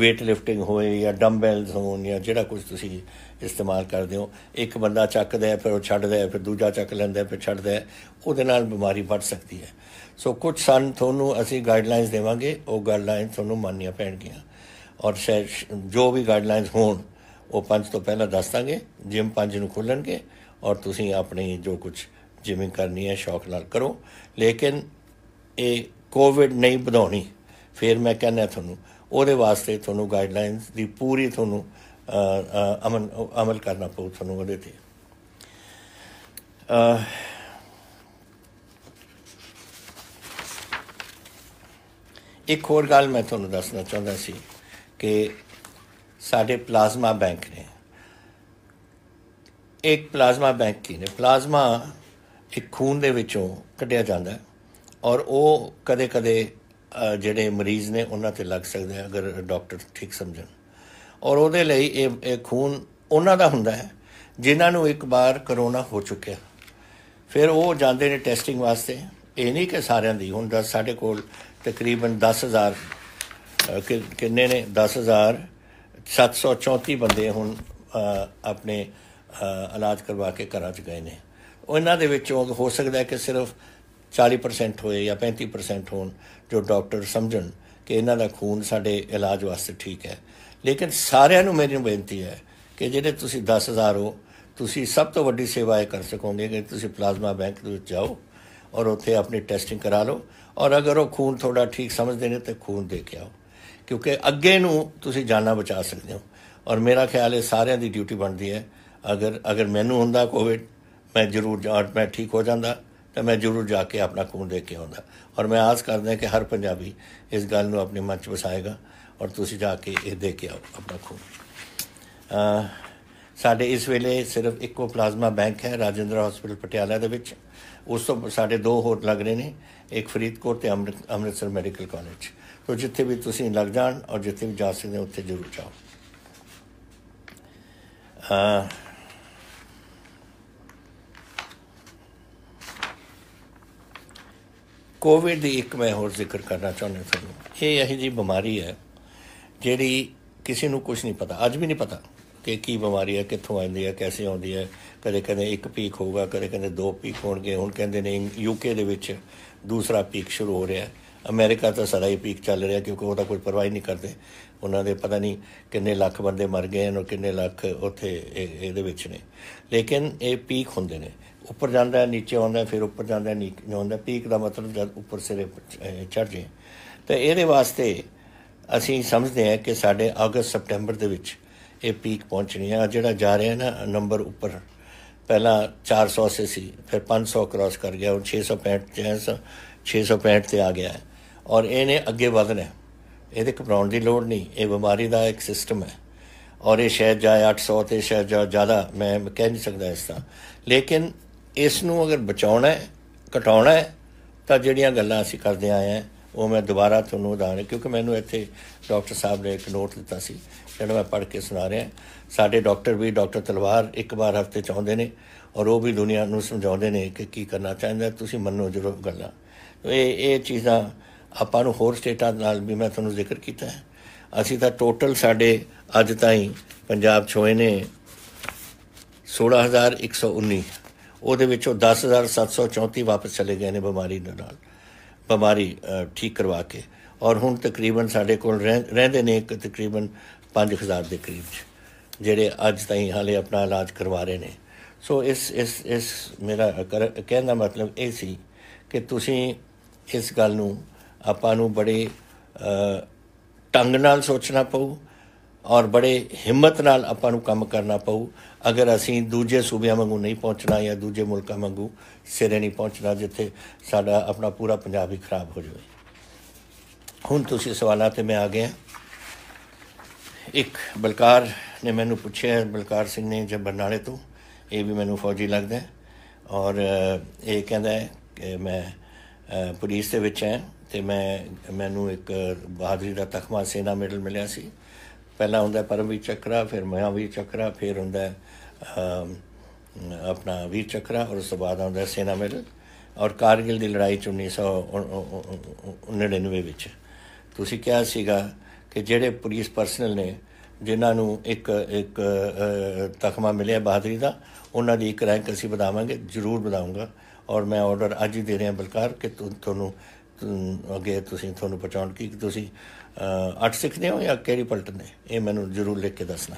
Speaker 1: weight lifting ਹੋਵੇ ਜਾਂ dumbbells ਹੋਣ ਜਾਂ ਜਿਹੜਾ ਕੁਝ ਤੁਸੀਂ ਇਸਤੇਮਾਲ ਕਰਦੇ ਹੋ ਇੱਕ ਬੰਦਾ ਚੱਕਦਾ ਹੈ ਫਿਰ ਉਹ ਛੱਡਦਾ ਹੈ ਫਿਰ ਦੂਜਾ ਚੱਕ ਲੈਂਦਾ ਹੈ ਫਿਰ ਛੱਡਦਾ ਹੈ ਉਹਦੇ ਨਾਲ ਬਿਮਾਰੀ ਵੱਧ ਸਕਦੀ ਹੈ ਸੋ ਕੁਝ ਸਨ ਤੁਹਾਨੂੰ ਅਸੀਂ ਗਾਈਡਲਾਈਨਸ ਦੇਵਾਂਗੇ ਉਹ ਗਾਈਡਲਾਈਨਸ ਤੁਹਾਨੂੰ ਮੰਨਣੀਆਂ ਪੈਣਗੀਆਂ ਔਰ ਜੋ ਵੀ ਗਾਈਡਲਾਈਨਸ ਹੋਣ ਉਹ ਪੰਜ ਤੋਂ ਪਹਿਲਾਂ ਦੱਸ ਦਾਂਗੇ ਜਿਮ ਪੰਜ ਨੂੰ ਖੋਲਣਗੇ ਔਰ ਤੁਸੀਂ ਆਪਣੀ ਜੋ ਕੁਝ ਜਿਮਿੰਗ ਕਰਨੀ ਹੈ ਸ਼ੌਕ ਨਾਲ ਕਰੋ ਲੇਕਿਨ ਇਹ ਕੋਵਿਡ ਨਹੀਂ ਵਧਾਉਣੀ ਫਿਰ ਮੈਂ ਕਹਿੰਦਾ ਤੁਹਾਨੂੰ ਉਹਦੇ ਵਾਸਤੇ ਤੁਹਾਨੂੰ ਗਾਈਡਲਾਈਨਸ ਦੀ ਪੂਰੀ ਤੁਹਾਨੂੰ ਅਮਲ ਅਮਲ ਕਰਨਾ ਪਊ ਤੁਹਾਨੂੰ ਉਹਦੇ ਤੇ ਇੱਕ ਹੋਰ ਗੱਲ ਮੈਂ ਤੁਹਾਨੂੰ ਦੱਸਣਾ ਚਾਹੁੰਦਾ ਸੀ ਕਿ ਸਾਡੇ ਪਲਾਜ਼ਮਾ ਬੈਂਕ ਨੇ ਇੱਕ ਪਲਾਜ਼ਮਾ ਬੈਂਕ ਕੀ ਨੇ ਪਲਾਜ਼ਮਾ ਇੱਕ ਖੂਨ ਦੇ ਵਿੱਚੋਂ ਕੱਢਿਆ ਜਾਂਦਾ ਹੈ ਔਰ ਉਹ ਕਦੇ-ਕਦੇ ਜਿਹੜੇ ਮਰੀਜ਼ ਨੇ ਉਹਨਾਂ ਤੇ ਲੱਗ ਸਕਦੇ ਆ ਅਗਰ ਡਾਕਟਰ ਠੀਕ ਸਮਝਣ ਔਰ ਉਹਦੇ ਲਈ ਇਹ ਇਹ ਖੂਨ ਉਹਨਾਂ ਦਾ ਹੁੰਦਾ ਹੈ ਜਿਨ੍ਹਾਂ ਨੂੰ ਇੱਕ ਵਾਰ ਕਰੋਨਾ ਹੋ ਚੁੱਕਿਆ ਫਿਰ ਉਹ ਜਾਂਦੇ ਨੇ ਟੈਸਟਿੰਗ ਵਾਸਤੇ ਇਹ ਨਹੀਂ ਕਿ ਸਾਰਿਆਂ ਦੀ ਹੁਣ ਸਾਡੇ ਕੋਲ ਤਕਰੀਬਨ 10000 ਕਿੰਨੇ ਨੇ 10000 734 ਬੰਦੇ ਹੁਣ ਆਪਣੇ ਇਲਾਜ ਕਰਵਾ ਕੇ ਘਰਾਂ 'ਚ ਗਏ ਨੇ ਉਹਨਾਂ ਦੇ ਵਿੱਚੋਂ ਹੋ ਸਕਦਾ ਹੈ ਕਿ ਸਿਰਫ 40% ਹੋਏ ਜਾਂ 35% ਹੋਣ ਜੋ ਡਾਕਟਰ ਸਮਝਣ ਕਿ ਇਹਨਾਂ ਦਾ ਖੂਨ ਸਾਡੇ ਇਲਾਜ ਵਾਸਤੇ ਠੀਕ ਹੈ ਲੇਕਿਨ ਸਾਰਿਆਂ ਨੂੰ ਮੇਰੀ ਬੇਨਤੀ ਹੈ ਕਿ ਜਿਹੜੇ ਤੁਸੀਂ 10000 ਹੋ ਤੁਸੀਂ ਸਭ ਤੋਂ ਵੱਡੀ ਸੇਵਾ ਇਹ ਕਰ ਸਕੋਗੇ ਕਿ ਤੁਸੀਂ ਪਲਾਜ਼ਮਾ ਬੈਂਕ ਦੇ ਵਿੱਚ ਜਾਓ ਔਰ ਉੱਥੇ ਆਪਣੀ ਟੈਸਟਿੰਗ ਕਰਾ ਲਓ ਔਰ ਅਗਰ ਉਹ ਖੂਨ ਥੋੜਾ ਠੀਕ ਸਮਝਦੇ ਨੇ ਤੇ ਖੂਨ ਦੇ ਕੇ ਆਓ ਕਿਉਂਕਿ ਅੱਗੇ ਨੂੰ ਤੁਸੀਂ ਜਾਨਾਂ ਬਚਾ ਸਕਦੇ ਹੋ ਔਰ ਮੇਰਾ ਖਿਆਲ ਹੈ ਸਾਰਿਆਂ ਦੀ ਡਿਊਟੀ ਬਣਦੀ ਹੈ ਅਗਰ ਅਗਰ ਮੈਨੂੰ ਹੁੰਦਾ ਕੋਵਿਡ ਮੈਂ ਜ਼ਰੂਰ ਜਾਂ ਮੈਂ ਠੀਕ ਹੋ ਜਾਂਦਾ ਤਾਂ ਮੈਂ ਜ਼ਰੂਰ ਜਾ ਕੇ ਆਪਣਾ ਖੂਨ ਦੇ ਕੇ ਆਉਂਦਾ ਔਰ ਮੈਂ ਆਸ ਕਰਦਾ ਕਿ ਹਰ ਪੰਜਾਬੀ ਇਸ ਗੱਲ ਨੂੰ ਆਪਣੇ ਮਨ 'ਚ ਵਸਾਏਗਾ ਔਰ ਤੁਸੀਂ ਜਾ ਕੇ ਇਹ ਦੇ ਕੇ ਆਓ ਆਪਣਾ ਖੂਨ ਸਾਡੇ ਇਸ ਵੇਲੇ ਸਿਰਫ ਇੱਕੋ ਪਲਾਜ਼ਮਾ ਬੈਂਕ ਹੈ ਰਾਜਿੰਦਰਾ ਹਸਪੀਟਲ ਪਟਿਆਲਾ ਦੇ ਵਿੱਚ ਉਸ ਤੋਂ ਸਾਡੇ ਦੋ ਹੋਰ ਲੱਗ ਰਹੇ ਨੇ ਇੱਕ ਫਰੀਦਕੋਟ ਤੇ ਅੰਮ੍ਰਿਤਸਰ ਮੈਡੀਕਲ ਕਾਲਜ ਤੋਂ ਜਿੱਥੇ ਵੀ ਤੁਸੀਂ ਲੱਗ ਜਾਣ ਔਰ ਜਿੱਥੇ ਵੀ ਜਾ ਸਕਦੇ ਉੱਥੇ ਜ਼ਰੂਰ ਜਾਓ ਕੋਵਿਡ ਦੀ ਇੱਕ ਮੈਂ ਹੋਰ ਜ਼ਿਕਰ ਕਰਨਾ ਚਾਹੁੰਦਾ ਤੁਹਾਨੂੰ ਇਹ ਇਹ ਜੀ ਬਿਮਾਰੀ ਹੈ ਜਿਹੜੀ ਕਿਸੇ ਨੂੰ ਕੁਝ ਨਹੀਂ ਪਤਾ ਅੱਜ ਵੀ ਨਹੀਂ ਪਤਾ ਕਿ ਕੀ ਬਿਮਾਰੀ ਹੈ ਕਿੱਥੋਂ ਆਉਂਦੀ ਹੈ ਕਿਵੇਂ ਆਉਂਦੀ ਹੈ ਕਦੇ ਕਹਿੰਦੇ ਇੱਕ ਪੀਕ ਹੋਊਗਾ ਕਦੇ ਕਹਿੰਦੇ ਦੋ ਪੀਕ ਹੋਣਗੇ ਹੁਣ ਕਹਿੰਦੇ ਨੇ ਯੂਕੇ ਦੇ ਵਿੱਚ ਦੂਸਰਾ ਪੀਕ ਸ਼ੁਰੂ ਹੋ ਰਿਹਾ ਹੈ ਅਮਰੀਕਾ ਤਾਂ ਸਾਰਾ ਹੀ ਪੀਕ ਚੱਲ ਰਿਹਾ ਕਿਉਂਕਿ ਉਹਦਾ ਕੋਈ ਪਰਵਾਹ ਨਹੀਂ ਕਰਦੇ ਉਹਨਾਂ ਦੇ ਪਤਾ ਨਹੀਂ ਕਿੰਨੇ ਲੱਖ ਬੰਦੇ ਮਰ ਗਏ ਹਨ ਕਿੰਨੇ ਲੱਖ ਉੱਥੇ ਇਹਦੇ ਵਿੱਚ ਨੇ ਲੇਕਿਨ ਇਹ ਪੀਕ ਹੁੰਦੇ ਨੇ ਉੱਪਰ ਜਾਂਦਾ ਹੈ ਨੀਚੇ ਆਉਂਦਾ ਹੈ ਫਿਰ ਉੱਪਰ ਜਾਂਦਾ ਹੈ ਨੀਚੇ ਆਉਂਦਾ ਪੀਕ ਦਾ ਮਤਲਬ ਜਦ ਉੱਪਰ ਸਿਰੇ ਚੜ ਜੇ ਤਾਂ ਇਹਦੇ ਵਾਸਤੇ ਅਸੀਂ ਸਮਝਦੇ ਹਾਂ ਕਿ ਸਾਡੇ ਅਗਸਤ ਸਪਟੈਂਬਰ ਦੇ ਵਿੱਚ ਇਹ ਪੀਕ ਪਹੁੰਚਣੀ ਹੈ ਜਿਹੜਾ ਜਾ ਰਿਹਾ ਹੈ ਨਾ ਨੰਬਰ ਉੱਪਰ ਪਹਿਲਾਂ 400 ਸੇ ਸੀ ਫਿਰ 500 ਕ੍ਰਾਸ ਕਰ ਗਿਆ ਹੁਣ 665 ਜੈਸਾ 665 ਤੇ ਆ ਗਿਆ ਹੈ ਔਰ ਇਹਨੇ ਅੱਗੇ ਵਧਣਾ ਹੈ ਇਹਦੇ ਘਬਰਾਉਣ ਦੀ ਲੋੜ ਨਹੀਂ ਇਹ ਬਿਮਾਰੀ ਦਾ ਇੱਕ ਸਿਸਟਮ ਹੈ ਔਰ ਇਹ ਸ਼ਾਇਦ ਜਾਏ 800 ਤੇ ਸ਼ਾਇਦ ਜ਼ਿਆਦਾ ਮੈਂ ਕਹਿ ਨਹੀਂ ਸਕਦਾ ਇਸ ਤਰ੍ਹਾਂ ਲੇਕਿਨ ਇਸ ਨੂੰ ਅਗਰ ਬਚਾਉਣਾ ਹੈ ਘਟਾਉਣਾ ਹੈ ਤਾਂ ਜਿਹੜੀਆਂ ਗੱਲਾਂ ਅਸੀਂ ਕਰਦੇ ਆਏ ਆ ਉਹ ਮੈਂ ਦੁਬਾਰਾ ਤੁਹਾਨੂੰ ਉਦਾਹਰਣ ਕਿਉਂਕਿ ਮੈਨੂੰ ਇੱਥੇ ਡਾਕਟਰ ਸਾਹਿਬ ਨੇ ਇੱਕ ਨੋਟ ਦਿੱਤਾ ਸੀ ਜਿਹੜਾ ਮੈਂ ਪੜ੍ਹ ਕੇ ਸੁਣਾ ਰਿਹਾ ਸਾਡੇ ਡਾਕਟਰ ਵੀ ਡਾਕਟਰ ਤਲਵਾਰ ਇੱਕ ਵਾਰ ਹਫਤੇ ਚ ਆਉਂਦੇ ਨੇ ਔਰ ਉਹ ਵੀ ਦੁਨੀਆ ਨੂੰ ਸਮਝਾਉਂਦੇ ਨੇ ਕਿ ਕੀ ਕਰਨਾ ਚਾਹੀਦਾ ਤੁਸੀਂ ਮੰਨੋ ਜਰੂਰ ਗੱਲਾਂ ਇਹ ਇਹ ਚੀਜ਼ਾਂ ਆਪਾਂ ਨੂੰ ਹੋਰ ਸਟੇਟਾਂ ਨਾਲ ਵੀ ਮੈਂ ਤੁਹਾਨੂੰ ਜ਼ਿਕਰ ਕੀਤਾ ਹੈ ਅਸੀਂ ਤਾਂ ਟੋਟਲ ਸਾਡੇ ਅੱਜ ਤਾਈਂ ਪੰਜਾਬ ਛੋਏ ਨੇ 16119 ਉਹਦੇ ਵਿੱਚੋਂ 10734 ਵਾਪਸ ਚਲੇ ਗਏ ਨੇ ਬਿਮਾਰੀ ਦੇ ਨਾਲ ਬਿਮਾਰੀ ਠੀਕ ਕਰਵਾ ਕੇ ਔਰ ਹੁਣ ਤਕਰੀਬਨ ਸਾਡੇ ਕੋਲ ਰਹਿੰਦੇ ਨੇ ਇੱਕ ਤਕਰੀਬਨ 5000 ਦੇ ਕਰੀਬ ਜਿਹੜੇ ਅੱਜ ਤਾਈਂ ਹਾਲੇ ਆਪਣਾ ਇਲਾਜ ਕਰਵਾ ਰਹੇ ਨੇ ਸੋ ਇਸ ਇਸ ਇਸ ਮੇਰਾ ਕਹਿਣਾ ਮਤਲਬ ਇਹ ਸੀ ਕਿ ਤੁਸੀਂ ਇਸ ਗੱਲ ਨੂੰ ਆਪਾਂ ਨੂੰ ਬੜੇ ਟੰਗ ਨਾਲ ਸੋਚਣਾ ਪਊ ਔਰ ਬੜੇ ਹਿੰਮਤ ਨਾਲ ਆਪਾਂ ਨੂੰ ਕੰਮ ਕਰਨਾ ਪਊ ਅਗਰ ਅਸੀਂ ਦੂਜੇ ਸੂਬਿਆਂ ਵਾਂਗੂ ਨਹੀਂ ਪਹੁੰਚਣਾ ਜਾਂ ਦੂਜੇ ਮੁਲਕਾਂ ਵਾਂਗੂ ਸਿਰੇ ਨਹੀਂ ਪਹੁੰਚਣਾ ਜਿੱਥੇ ਸਾਡਾ ਆਪਣਾ ਪੂਰਾ ਪੰਜਾਬ ਹੀ ਖਰਾਬ ਹੋ ਜਾਵੇ ਹੁਣ ਤੁਸੀਂ ਸਵਾਲਾਂ ਤੇ ਮੈਂ ਆ ਗਿਆ ਇੱਕ ਬਲਕਾਰ ਨੇ ਮੈਨੂੰ ਪੁੱਛਿਆ ਬਲਕਾਰ ਸਿੰਘ ਨੇ ਜਬ ਬਰਨਾਲੇ ਤੋਂ ਇਹ ਵੀ ਮੈਨੂੰ ਫੌਜੀ ਲੱਗਦਾ ਔਰ ਇਹ ਕਹਿੰਦਾ ਹੈ ਕਿ ਮੈਂ ਪੁਲਿਸ ਦੇ ਵਿੱਚ ਹਾਂ ਤੇ ਮੈਂ ਮੈਨੂੰ ਇੱਕ ਬਹਾਦਰੀ ਦਾ ਤਖਮਾ ਸੇਨਾ ਮੈਡਲ ਮਿਲਿਆ ਸੀ ਪਹਿਲਾਂ ਹੁੰਦਾ ਪਰਮਵੀਰ ਚੱਕਰਾ ਫਿਰ ਮਹਾਵੀਰ ਚੱਕਰਾ ਫਿਰ ਹੁੰਦਾ ਆਪਣਾ ਵੀਰ ਚੱਕਰਾ ਔਰ ਉਸ ਤੋਂ ਬਾਅਦ ਆਉਂਦਾ ਸੈਨਾ ਮੈਡਲ ਔਰ ਕਾਰਗਿਲ ਦੀ ਲੜਾਈ 1999 ਵਿੱਚ ਤੁਸੀਂ ਕਿਹਾ ਸੀਗਾ ਕਿ ਜਿਹੜੇ ਪੁਲਿਸ ਪਰਸਨਲ ਨੇ ਜਿਨ੍ਹਾਂ ਨੂੰ ਇੱਕ ਇੱਕ ਤਖਮਾ ਮਿਲਿਆ ਬਹਾਦਰੀ ਦਾ ਉਹਨਾਂ ਦੀ ਇੱਕ ਰੈਂਕ ਅਸੀਂ ਵਧਾਵਾਂਗੇ ਜ਼ਰੂਰ ਵਧਾਉਂਗਾ ਔਰ ਮੈਂ ਆਰਡਰ ਅੱਜ ਹੀ ਦੇ ਰਿਹਾ ਬਲਕਾਰ ਕਿ ਤੁਹਾਨੂੰ ਅੱਗੇ ਤੁਸੀਂ ਤੁਹਾਨੂੰ ਪਹੁੰਚਾਉਣ ਕਿ ਤੁਸੀਂ ਅੱਠ ਸਿੱਖਦੇ ਹੋ ਜਾਂ ਕਿਹੜੀ ਪਲਟਨੇ ਇਹ ਮੈਨੂੰ ਜ਼ਰੂਰ ਲਿਖ ਕੇ ਦੱਸਣਾ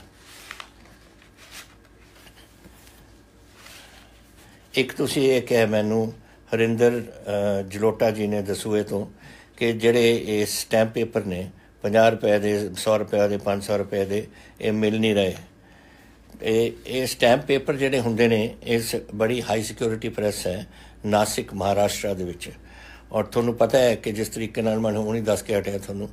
Speaker 1: ਇੱਕ ਤੁਸੀਂ ਇਹ ਕਹਿ ਮੈਨੂੰ ਹਰਿੰਦਰ ਜਲੋਟਾ ਜੀ ਨੇ ਦਸੂਏ ਤੋਂ ਕਿ ਜਿਹੜੇ ਇਹ ਸਟੈਂਪ ਪੇਪਰ ਨੇ 50 ਰੁਪਏ ਦੇ 100 ਰੁਪਏ ਦੇ 500 ਰੁਪਏ ਦੇ ਇਹ ਮਿਲ ਨਹੀਂ ਰਹੇ ਇਹ ਇਹ ਸਟੈਂਪ ਪੇਪਰ ਜਿਹੜੇ ਹੁੰਦੇ ਨੇ ਇਸ ਬੜੀ ਹਾਈ ਸਿਕਿਉਰਿਟੀ ਪ੍ਰੈਸ ਹੈ ਨਾਸਿਕ ਮਹਾਰਾਸ਼ਟਰ ਦੇ ਵਿੱਚ ਔਰ ਤੁਹਾਨੂੰ ਪਤਾ ਹੈ ਕਿ ਜਿਸ ਤਰੀਕੇ ਨਾਲ ਮੈਂ ਹੁਣੀ ਦੱਸ ਕੇ ਹਟਿਆ ਤੁਹਾਨੂੰ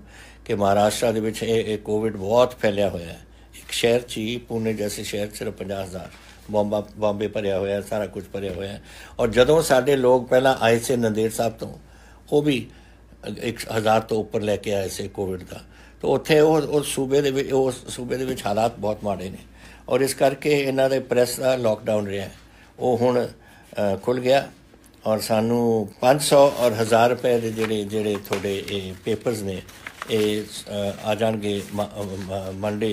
Speaker 1: ਕਿ ਮਹਾਰਾਸ਼ਟਰ ਦੇ ਵਿੱਚ ਇਹ ਕੋਵਿਡ ਬਹੁਤ ਫੈਲਿਆ ਹੋਇਆ ਹੈ ਇੱਕ ਸ਼ਹਿਰ ਚ ਹੀ ਪੂਨੇ ਜੈਸੇ ਸ਼ਹਿਰ ਚ 50000 ਬੰਬਾ ਬੰਬੇ ਭਰਿਆ ਹੋਇਆ ਸਾਰਾ ਕੁਝ ਭਰਿਆ ਹੋਇਆ ਹੈ ਔਰ ਜਦੋਂ ਸਾਡੇ ਲੋਕ ਪਹਿਲਾਂ ਆਏ ਸੀ ਨੰਦੇੜ ਸਾਹਿਬ ਤੋਂ ਉਹ ਵੀ 1000 ਤੋਂ ਉੱਪਰ ਲੈ ਕੇ ਆਏ ਸੀ ਕੋਵਿਡ ਦਾ ਤਾਂ ਉੱਥੇ ਉਹ ਉਸ ਸੂਬੇ ਦੇ ਵਿੱਚ ਉਸ ਸੂਬੇ ਦੇ ਵਿੱਚ ਹਾਲਾਤ ਬਹੁਤ ਮਾੜੇ ਨੇ ਔਰ ਇਸ ਕਰਕੇ ਇਹਨਾਂ ਦੇ ਪ੍ਰੈਸ ਦਾ ਲੋਕਡਾਊਨ ਰਿਹਾ ਉਹ ਹੁਣ ਖੁੱਲ ਗਿਆ ਔਰ ਸਾਨੂੰ 500 ਔਰ 1000 ਰੁਪਏ ਦੇ ਜਿਹੜੇ ਜਿਹੜੇ ਤੁਹਾਡੇ ਇਹ ਪੇਪਰਸ ਨੇ ਇਹ ਆ ਜਾਣਗੇ ਮੰਡੇ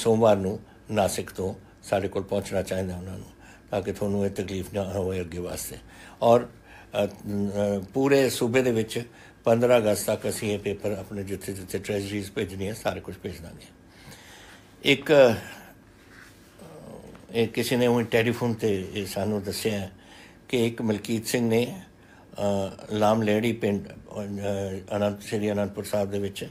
Speaker 1: ਸੋਮਵਾਰ ਨੂੰ ਨਾਸਿਕ ਤੋਂ ਸਾਡੇ ਕੋਲ ਪਹੁੰਚਣਾ ਚਾਹੀਦਾ ਉਹਨਾਂ ਨੂੰ ਤਾਂ ਕਿ ਤੁਹਾਨੂੰ ਇਹ ਤਕਲੀਫ ਨਾ ਹੋਵੇ ਅੱਗੇ ਵਾਸਤੇ ਔਰ ਪੂਰੇ ਸੂਬੇ ਦੇ ਵਿੱਚ 15 ਅਗਸਤ ਤੱਕ ਅਸੀਂ ਇਹ ਪੇਪਰ ਆਪਣੇ ਜਿੱਥੇ ਜਿੱਥੇ ਟ੍ਰੈਜਰੀਜ਼ ਭੇਜਣੀ ਹੈ ਸਾਰੇ ਕੁਝ ਭੇਜ ਦਾਂਗੇ ਇੱਕ ਇਹ ਕਿਸੇ ਨੇ ਉਹ ਟੈਲੀਫੋਨ ਤੇ ਸਾਨੂੰ ਦੱਸਿਆ ਕਿ ਇੱਕ ਮਲਕੀਤ ਸਿੰਘ ਨੇ ਲਾਮ ਲੈੜੀ ਪਿੰਡ ਅਨੰਤ ਸ੍ਰੀ ਅਨੰਦਪੁਰ ਸਾਹਿਬ ਦੇ ਵਿੱਚ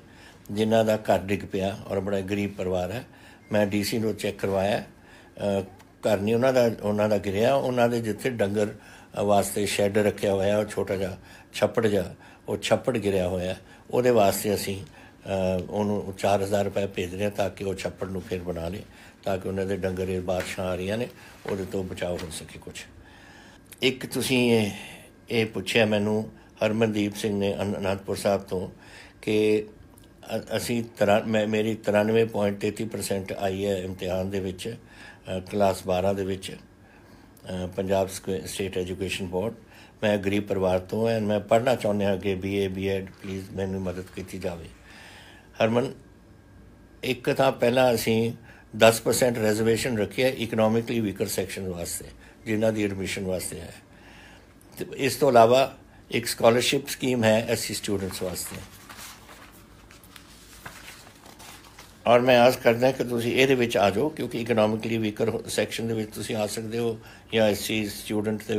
Speaker 1: ਜਿਨ੍ਹਾਂ ਦਾ ਘਰ ਡਿੱਗ ਪਿਆ ਔਰ ਬੜਾ ਗਰੀਬ ਪਰਿਵਾਰ ਹੈ ਮੈਂ ਡੀਸੀ ਨੂੰ ਚੈੱਕ ਕਰਵਾਇਆ ਘਰ ਨਹੀਂ ਉਹਨਾਂ ਦਾ ਉਹਨਾਂ ਦਾ ਗਿਰਿਆ ਉਹਨਾਂ ਦੇ ਜਿੱਥੇ ਡੰਗਰ ਵਾਸਤੇ ਸ਼ੈੱਡ ਰੱਖਿਆ ਹੋਇਆ ਉਹ ਛੋਟਾ ਜਿਹਾ ਛੱਪੜ ਜਿਹਾ ਉਹ ਛੱਪੜ ਗਿਰਿਆ ਹੋਇਆ ਉਹਦੇ ਵਾਸਤੇ ਅਸੀਂ ਉਹਨੂੰ 4000 ਰੁਪਏ ਭੇਜ ਰਹੇ ਤਾਂ ਕਿ ਉਹ ਛੱਪੜ ਨੂੰ ਫੇਰ ਬਣਾ ਲੇ ਤਾਂ ਕਿ ਉਹਨਾਂ ਦੇ ਡੰਗਰ ਇਹ ਬਾਦਸ਼ਾਹ ਆ ਰਹੀਆਂ ਨੇ ਉਹਦੇ ਤੋਂ ਬਚਾਅ ਹੋ ਸਕੇ ਕੁਝ ਇੱਕ ਤੁਸੀਂ ਇਹ ਇਹ ਪੁੱਛਿਆ ਮੈਨੂੰ ਹਰਮਨਦੀਪ ਸਿੰਘ ਨੇ ਅਨੰਦਪੁਰ ਸਾਹਿਬ ਤੋਂ ਕਿ ਅਸੀਂ ਮੈਂ ਮੇਰੀ 93.33% ਆਈ ਹੈ ਇਮਤਿਹਾਨ ਦੇ ਵਿੱਚ ਕਲਾਸ 12 ਦੇ ਵਿੱਚ ਪੰਜਾਬ ਸਟੇਟ ਐਜੂਕੇਸ਼ਨ ਬੋਰਡ ਮੈਂ ਗਰੀਬ ਪਰਿਵਾਰ ਤੋਂ ਹਾਂ ਮੈਂ ਪੜ੍ਹਨਾ ਚਾਹੁੰਦਾ ਹਾਂ ਕਿ ਬੀਏ ਬੀਐਡ ਪਲੀਜ਼ ਮੈਨੂੰ ਮਦਦ ਕੀਤੀ ਜਾਵੇ ਹਰਮਨ ਇੱਕ ਤਾਂ ਪਹਿਲਾਂ ਅਸੀਂ 10% ਰਿਜ਼ਰਵੇਸ਼ਨ ਰੱਖਿਆ ਇਕਨੋਮਿਕਲੀ ਵੀਕਰ ਸੈਕਸ਼ਨ ਵਾਸਤੇ ਜਿਨ੍ਹਾਂ ਦੀ ਐਡਮਿਸ਼ਨ ਵਾਸਤੇ ਹੈ ਇਸ ਤੋਂ ਇਲਾਵਾ ਇੱਕ ਸਕਾਲਰਸ਼ਿਪ ਸਕੀਮ ਹੈ ਐਸਸੀ ਸਟੂਡੈਂਟਸ ਵਾਸਤੇ ਔਰ ਮੈਂ ਆਸ ਕਰਦਾ ਕਿ ਤੁਸੀਂ ਇਹਦੇ ਵਿੱਚ ਆ ਜਾਓ ਕਿਉਂਕਿ ਇਕਨੋਮਿਕਲੀ ਵੀਕਰ ਸੈਕਸ਼ਨ ਦੇ ਵਿੱਚ ਤੁਸੀਂ ਆ ਸਕਦੇ ਹੋ ਜਾਂ ਐਸਸੀ ਸਟੂਡੈਂਟ ਤੇ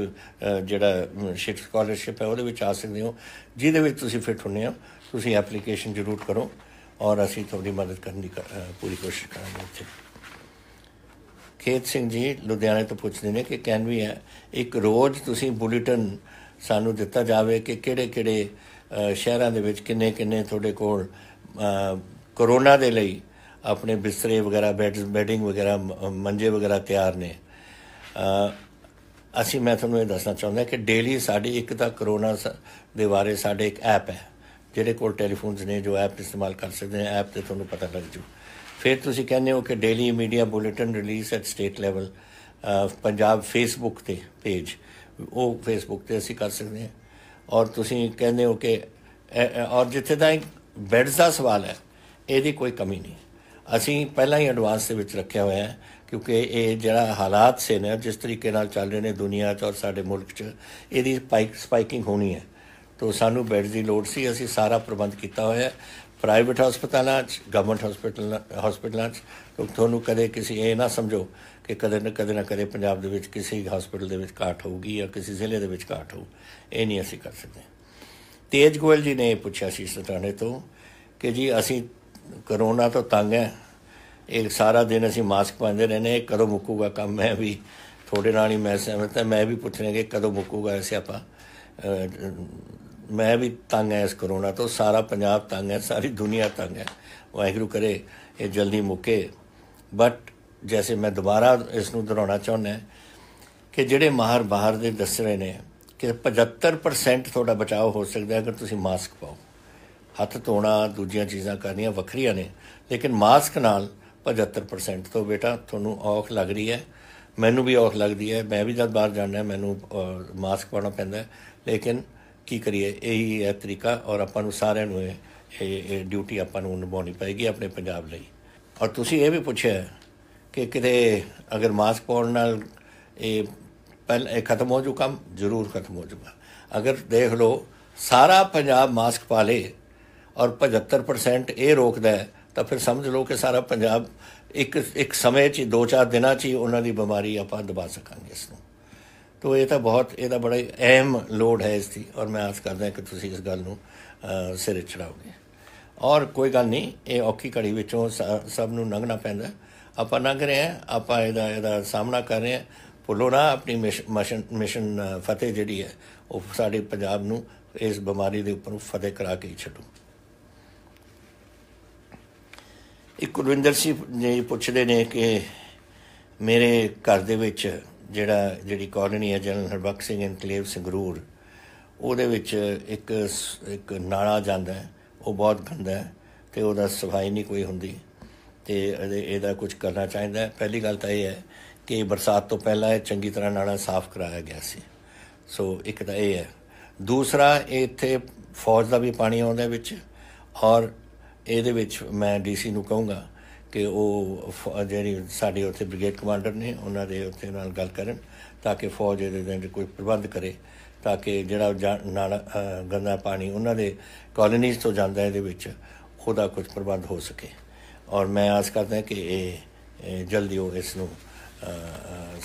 Speaker 1: ਜਿਹੜਾ ਸ਼ਿਫਟ ਸਕਾਲਰਸ਼ਿਪ ਹੈ ਉਹਦੇ ਵਿੱਚ ਆ ਸਕਦੇ ਹੋ ਜਿਹਦੇ ਵਿੱਚ ਤੁਸੀਂ ਫਿੱਟ ਹੁੰਨੇ ਹੋ ਤੁਸੀਂ ਐਪਲੀਕੇਸ਼ਨ ਜ਼ਰੂਰ ਕਰੋ ਔਰ ਅਸੀਂ ਤੁਹਾਡੀ ਮਦਦ ਕਰਨ ਦੀ ਪੂਰੀ ਕੋਸ਼ਿਸ਼ ਕਰਾਂਗੇ ਖੇਤ ਸਿੰਘ ਜੀ ਲੁਧਿਆਣੇ ਤੋਂ ਪੁੱਛਦੇ ਨੇ ਕਿ ਕੈਨ ਵੀ ਇੱਕ ਰੋਜ਼ ਤੁਸੀਂ ਬੁਲੇਟਿਨ ਸਾਨੂੰ ਦਿੱਤਾ ਜਾਵੇ ਕਿ ਕਿਹੜੇ ਕਿਹੜੇ ਸ਼ਹਿਰਾਂ ਦੇ ਵਿੱਚ ਕਿੰਨੇ ਕਿੰਨੇ ਤੁਹਾਡੇ ਕੋਲ ਕਰੋਨਾ ਦੇ ਲਈ ਆਪਣੇ ਬਿਸਤਰੇ ਵਗੈਰਾ ਬੈਡਸ ਬੈਡਿੰਗ ਵਗੈਰਾ ਮੰਜੇ ਵਗੈਰਾ ਤਿਆਰ ਨੇ ਅਸੀਂ ਮੈਂ ਤੁਹਾਨੂੰ ਇਹ ਦੱਸਣਾ ਚਾਹੁੰਦਾ ਕਿ ਡੇਲੀ ਸਾਡੀ ਇੱਕ ਤਾਂ ਕਰੋਨਾ ਦੇ ਬਾਰੇ ਸਾਡੇ ਇੱਕ ਐਪ ਹੈ ਜਿਹੜੇ ਕੋਲ ਟੈਲੀਫੋਨਸ ਨੇ ਜੋ ਐਪ ਇਸਤੇਮਾਲ ਕਰ ਸਕਦੇ ਨੇ ਐਪ ਤੇ ਤੁਹਾਨੂੰ ਪਤਾ ਲੱਗ ਜੂ ਫਿਰ ਤੁਸੀਂ ਕਹਿੰਦੇ ਹੋ ਕਿ daily media bulletin release at state level Punjab Facebook ਤੇ ਪੇਜ ਉਹ ਫੇਸਬੁੱਕ ਤੇ ਅਸੀਂ ਕਰ ਸਕਦੇ ਹਾਂ ਔਰ ਤੁਸੀਂ ਕਹਿੰਦੇ ਹੋ ਕਿ ਔਰ ਜਿੱਥੇ ਤਾਂ ਬੈਡਸ ਦਾ ਸਵਾਲ ਹੈ ਇਹਦੀ ਕੋਈ ਕਮੀ ਨਹੀਂ ਅਸੀਂ ਪਹਿਲਾਂ ਹੀ ਐਡਵਾਂਸ ਦੇ ਵਿੱਚ ਰੱਖਿਆ ਹੋਇਆ ਹੈ ਕਿਉਂਕਿ ਇਹ ਜਿਹੜਾ ਹਾਲਾਤ ਸੇ ਨੇ ਜਿਸ ਤਰੀਕੇ ਨਾਲ ਚੱਲ ਰਹੇ ਨੇ ਦੁਨੀਆ 'ਚ ਔਰ ਸਾਡੇ ਮੁਲਕ 'ਚ ਇਹਦੀ ਸਪਾਈਕ ਸਪਾਈਕਿੰਗ ਹੋਣੀ ਹੈ ਤੋਂ ਸਾਨੂੰ ਬੈੱਡ ਦੀ ਲੋੜ ਸੀ ਅਸੀਂ ਸਾਰਾ ਪ੍ਰਬੰਧ ਕੀਤਾ ਹੋਇਆ ਹੈ ਪ੍ਰਾਈਵੇਟ ਹਸਪਤਾਲਾਂ 'ਚ ਗਵਰਨਮੈਂਟ ਹਸਪੀਟਲ ਹਸਪਤਾਲਾਂ 'ਚ ਤੁਹਾਨੂੰ ਕਦੇ ਕਿਸੇ ਇਹ ਨਾ ਸਮਝੋ ਕਿ ਕਦੇ ਨਾ ਕਦੇ ਨਾ ਕਦੇ ਪੰਜਾਬ ਦੇ ਵਿੱਚ ਕਿਸੇ ਹਸਪਤਾਲ ਦੇ ਵਿੱਚ ਘਾਟ ਹੋਊਗੀ ਜਾਂ ਕਿਸੇ ਜ਼ਿਲ੍ਹੇ ਦੇ ਵਿੱਚ ਘਾਟ ਹੋਊ ਇਹ ਨਹੀਂ ਅਸੀਂ ਕਰ ਸਕਦੇ ਤੇਜ ਗੋਇਲ ਜੀ ਨੇ ਪੁੱਛਿਆ ਸੀ ਸਤਾਣੇ ਤੋਂ ਕਿ ਜੀ ਅਸੀਂ ਕਰੋਨਾ ਤੋਂ ਤੰਗ ਹੈ ਇਹ ਸਾਰਾ ਦਿਨ ਅਸੀਂ ਮਾਸਕ ਪਾਉਂਦੇ ਰਹਿੰਦੇ ਕਦੋਂ ਮੁੱਕੂਗਾ ਕੰਮ ਮੈਂ ਵੀ ਥੋੜੇ ਨਾਲ ਹੀ ਮੈਂ ਸਹਿਮਤ ਹਾਂ ਮੈਂ ਵੀ ਪੁੱਛਣਗੇ ਕਿ ਕਦੋਂ ਮੁੱਕੂਗਾ ਐਸੇ ਆਪਾਂ ਮੈਂ ਵੀ ਤੰਗ ਐ ਇਸ ਕਰੋਨਾ ਤੋਂ ਸਾਰਾ ਪੰਜਾਬ ਤੰਗ ਐ ਸਾਰੀ ਦੁਨੀਆ ਤੰਗ ਐ ਵਾਹਿਗੁਰੂ ਕਰੇ ਇਹ ਜਲਦੀ ਮੁੱਕੇ ਬਟ ਜੈਸੇ ਮੈਂ ਦੁਬਾਰਾ ਇਸ ਨੂੰ ਦੁਹਰਾਉਣਾ ਚਾਹੁੰਦਾ ਕਿ ਜਿਹੜੇ ਮਾਹਰ ਬਾਹਰ ਦੇ ਦੱਸ ਰਹੇ ਨੇ ਕਿ 75% ਤੁਹਾਡਾ ਬਚਾਓ ਹੋ ਸਕਦਾ ਹੈ ਅਗਰ ਤੁਸੀਂ ਮਾਸਕ ਪਾਓ ਹੱਥ ਧੋਣਾ ਦੂਜੀਆਂ ਚੀਜ਼ਾਂ ਕਰਨੀਆਂ ਵੱਖਰੀਆਂ ਨੇ ਲੇਕਿਨ ਮਾਸਕ ਨਾਲ 75% ਤੋਂ ਬੇਟਾ ਤੁਹਾਨੂੰ ਔਖ ਲੱਗ ਰਹੀ ਹੈ ਮੈਨੂੰ ਵੀ ਔਖ ਲੱਗਦੀ ਹੈ ਮੈਂ ਵੀ ਜਦ ਬਾਹਰ ਜਾਣਾ ਮੈਨੂੰ ਮਾਸਕ ਪਾਉਣਾ ਪੈਂਦਾ ਹੈ ਲੇਕਿਨ ਕੀ ਕਰੀਏ ਇਹੀ ਹੈ ਤਰੀਕਾ ਔਰ ਆਪਾਂ ਨੂੰ ਸਾਰਿਆਂ ਨੂੰ ਇਹ ਡਿਊਟੀ ਆਪਾਂ ਨੂੰ ਨਿਭਾਉਣੀ ਪਏਗੀ ਆਪਣੇ ਪੰਜਾਬ ਲਈ ਔਰ ਤੁਸੀਂ ਇਹ ਵੀ ਪੁੱਛਿਆ ਕਿ ਕਿਤੇ ਅਗਰ ਮਾਸਕ ਪਾਉਣ ਨਾਲ ਇਹ ਪਹਿਲੇ ਖਤਮ ਹੋ ਜੂ ਕੰਮ ਜ਼ਰੂਰ ਖਤਮ ਹੋ ਜੂਗਾ ਅਗਰ ਦੇਖ ਲਓ ਸਾਰਾ ਪੰਜਾਬ ਮਾਸਕ ਪਾ ਲੇ ਔਰ 75% ਇਹ ਰੋਕਦਾ ਤਾਂ ਫਿਰ ਸਮਝ ਲਓ ਕਿ ਸਾਰਾ ਪੰਜਾਬ ਇੱਕ ਇੱਕ ਸਮੇਂ 'ਚ ਦੋ ਚਾਰ ਦਿਨਾਂ 'ਚ ਹੀ ਉਹਨਾਂ ਦੀ ਬਿਮਾਰੀ ਆਪਾਂ ਦਬਾ ਸਕਾਂਗੇ ਇਸ ਨੂੰ ਤੋ ਇਹ ਤਾਂ ਬਹੁਤ ਇਹਦਾ ਬੜਾ ਅਹਿਮ ਲੋਡ ਹੈ ਇਸ ਦੀ ਔਰ ਮੈਂ ਆਸ ਕਰਦਾ ਕਿ ਤੁਸੀਂ ਇਸ ਗੱਲ ਨੂੰ ਸਿਰੇ ਚੜਾਓਗੇ ਔਰ ਕੋਈ ਗੱਲ ਨਹੀਂ ਇਹ ਔਖੀ ਘੜੀ ਵਿੱਚੋਂ ਸਭ ਨੂੰ ਨੰਗਣਾ ਪੈਂਦਾ ਆਪਾਂ ਨੰਗ ਰਹੇ ਆ ਆਪਾਂ ਇਹਦਾ ਇਹਦਾ ਸਾਹਮਣਾ ਕਰ ਰਹੇ ਆ ਭੁੱਲੋ ਨਾ ਆਪਣੀ ਮਿਸ਼ਨ ਮਿਸ਼ਨ ਫਤਿਹ ਜਿਹੜੀ ਹੈ ਉਹ ਸਾਡੇ ਪੰਜਾਬ ਨੂੰ ਇਸ ਬਿਮਾਰੀ ਦੇ ਉੱਪਰ ਫਤਿਹ ਕਰਾ ਕੇ ਛੱਡੋ ਇੱਕ ਗੁਰਵਿੰਦਰ ਸਿੰਘ ਨੇ ਪੁੱਛਦੇ ਨੇ ਕਿ ਮੇਰੇ ਘਰ ਦੇ ਵਿੱਚ ਜਿਹੜਾ ਜਿਹੜੀ ਕਾਲੋਨੀ ਹੈ ਜਨਰਲ ਹਰਬਖਸ਼ ਸਿੰਘ ਇਨਕਲੇਵ ਸੰਗਰੂਰ ਉਹਦੇ ਵਿੱਚ ਇੱਕ ਇੱਕ ਨਾਲਾ ਜਾਂਦਾ ਹੈ ਉਹ ਬਹੁਤ ਗੰਦਾ ਹੈ ਤੇ ਉਹਦਾ ਸਫਾਈ ਨਹੀਂ ਕੋਈ ਹੁੰਦੀ ਤੇ ਇਹਦਾ ਕੁਝ ਕਰਨਾ ਚਾਹੀਦਾ ਹੈ ਪਹਿਲੀ ਗੱਲ ਤਾਂ ਇਹ ਹੈ ਕਿ ਬਰਸਾਤ ਤੋਂ ਪਹਿਲਾਂ ਇਹ ਚੰਗੀ ਤਰ੍ਹਾਂ ਨਾਲਾ ਸਾਫ਼ ਕਰਾਇਆ ਗਿਆ ਸੀ ਸੋ ਇੱਕ ਤਾਂ ਇਹ ਹੈ ਦੂਸਰਾ ਇੱਥੇ ਫੌਜ ਦਾ ਵੀ ਪਾਣੀ ਆਉਂਦਾ ਵਿੱਚ ਔਰ ਇਹਦੇ ਵਿੱਚ ਮੈਂ ਡੀਸੀ ਨੂੰ ਕਹੂੰਗਾ ਕਿ ਉਹ ਜਿਹੜੀ ਸਾਡੇ ਉੱਥੇ ਬ੍ਰਿਗੇਡ ਕਮਾਂਡਰ ਨੇ ਉਹਨਾਂ ਦੇ ਉੱਥੇ ਨਾਲ ਗੱਲ ਕਰਨ ਤਾਂ ਕਿ ਫੌਜ ਦੇ ਦੇ ਕੋਈ ਪ੍ਰਬੰਧ ਕਰੇ ਤਾਂ ਕਿ ਜਿਹੜਾ ਨਾਲ ਗੰਦਾ ਪਾਣੀ ਉਹਨਾਂ ਦੇ ਕਲੋਨੀਆਂ ਤੋਂ ਜਾਂਦਾ ਹੈ ਇਹਦੇ ਵਿੱਚ ਉਹਦਾ ਕੁਝ ਪ੍ਰਬੰਧ ਹੋ ਸਕੇ ਔਰ ਮੈਂ ਆਸ ਕਰਦਾ ਕਿ ਇਹ ਜਲਦੀ ਉਹ ਇਸ ਨੂੰ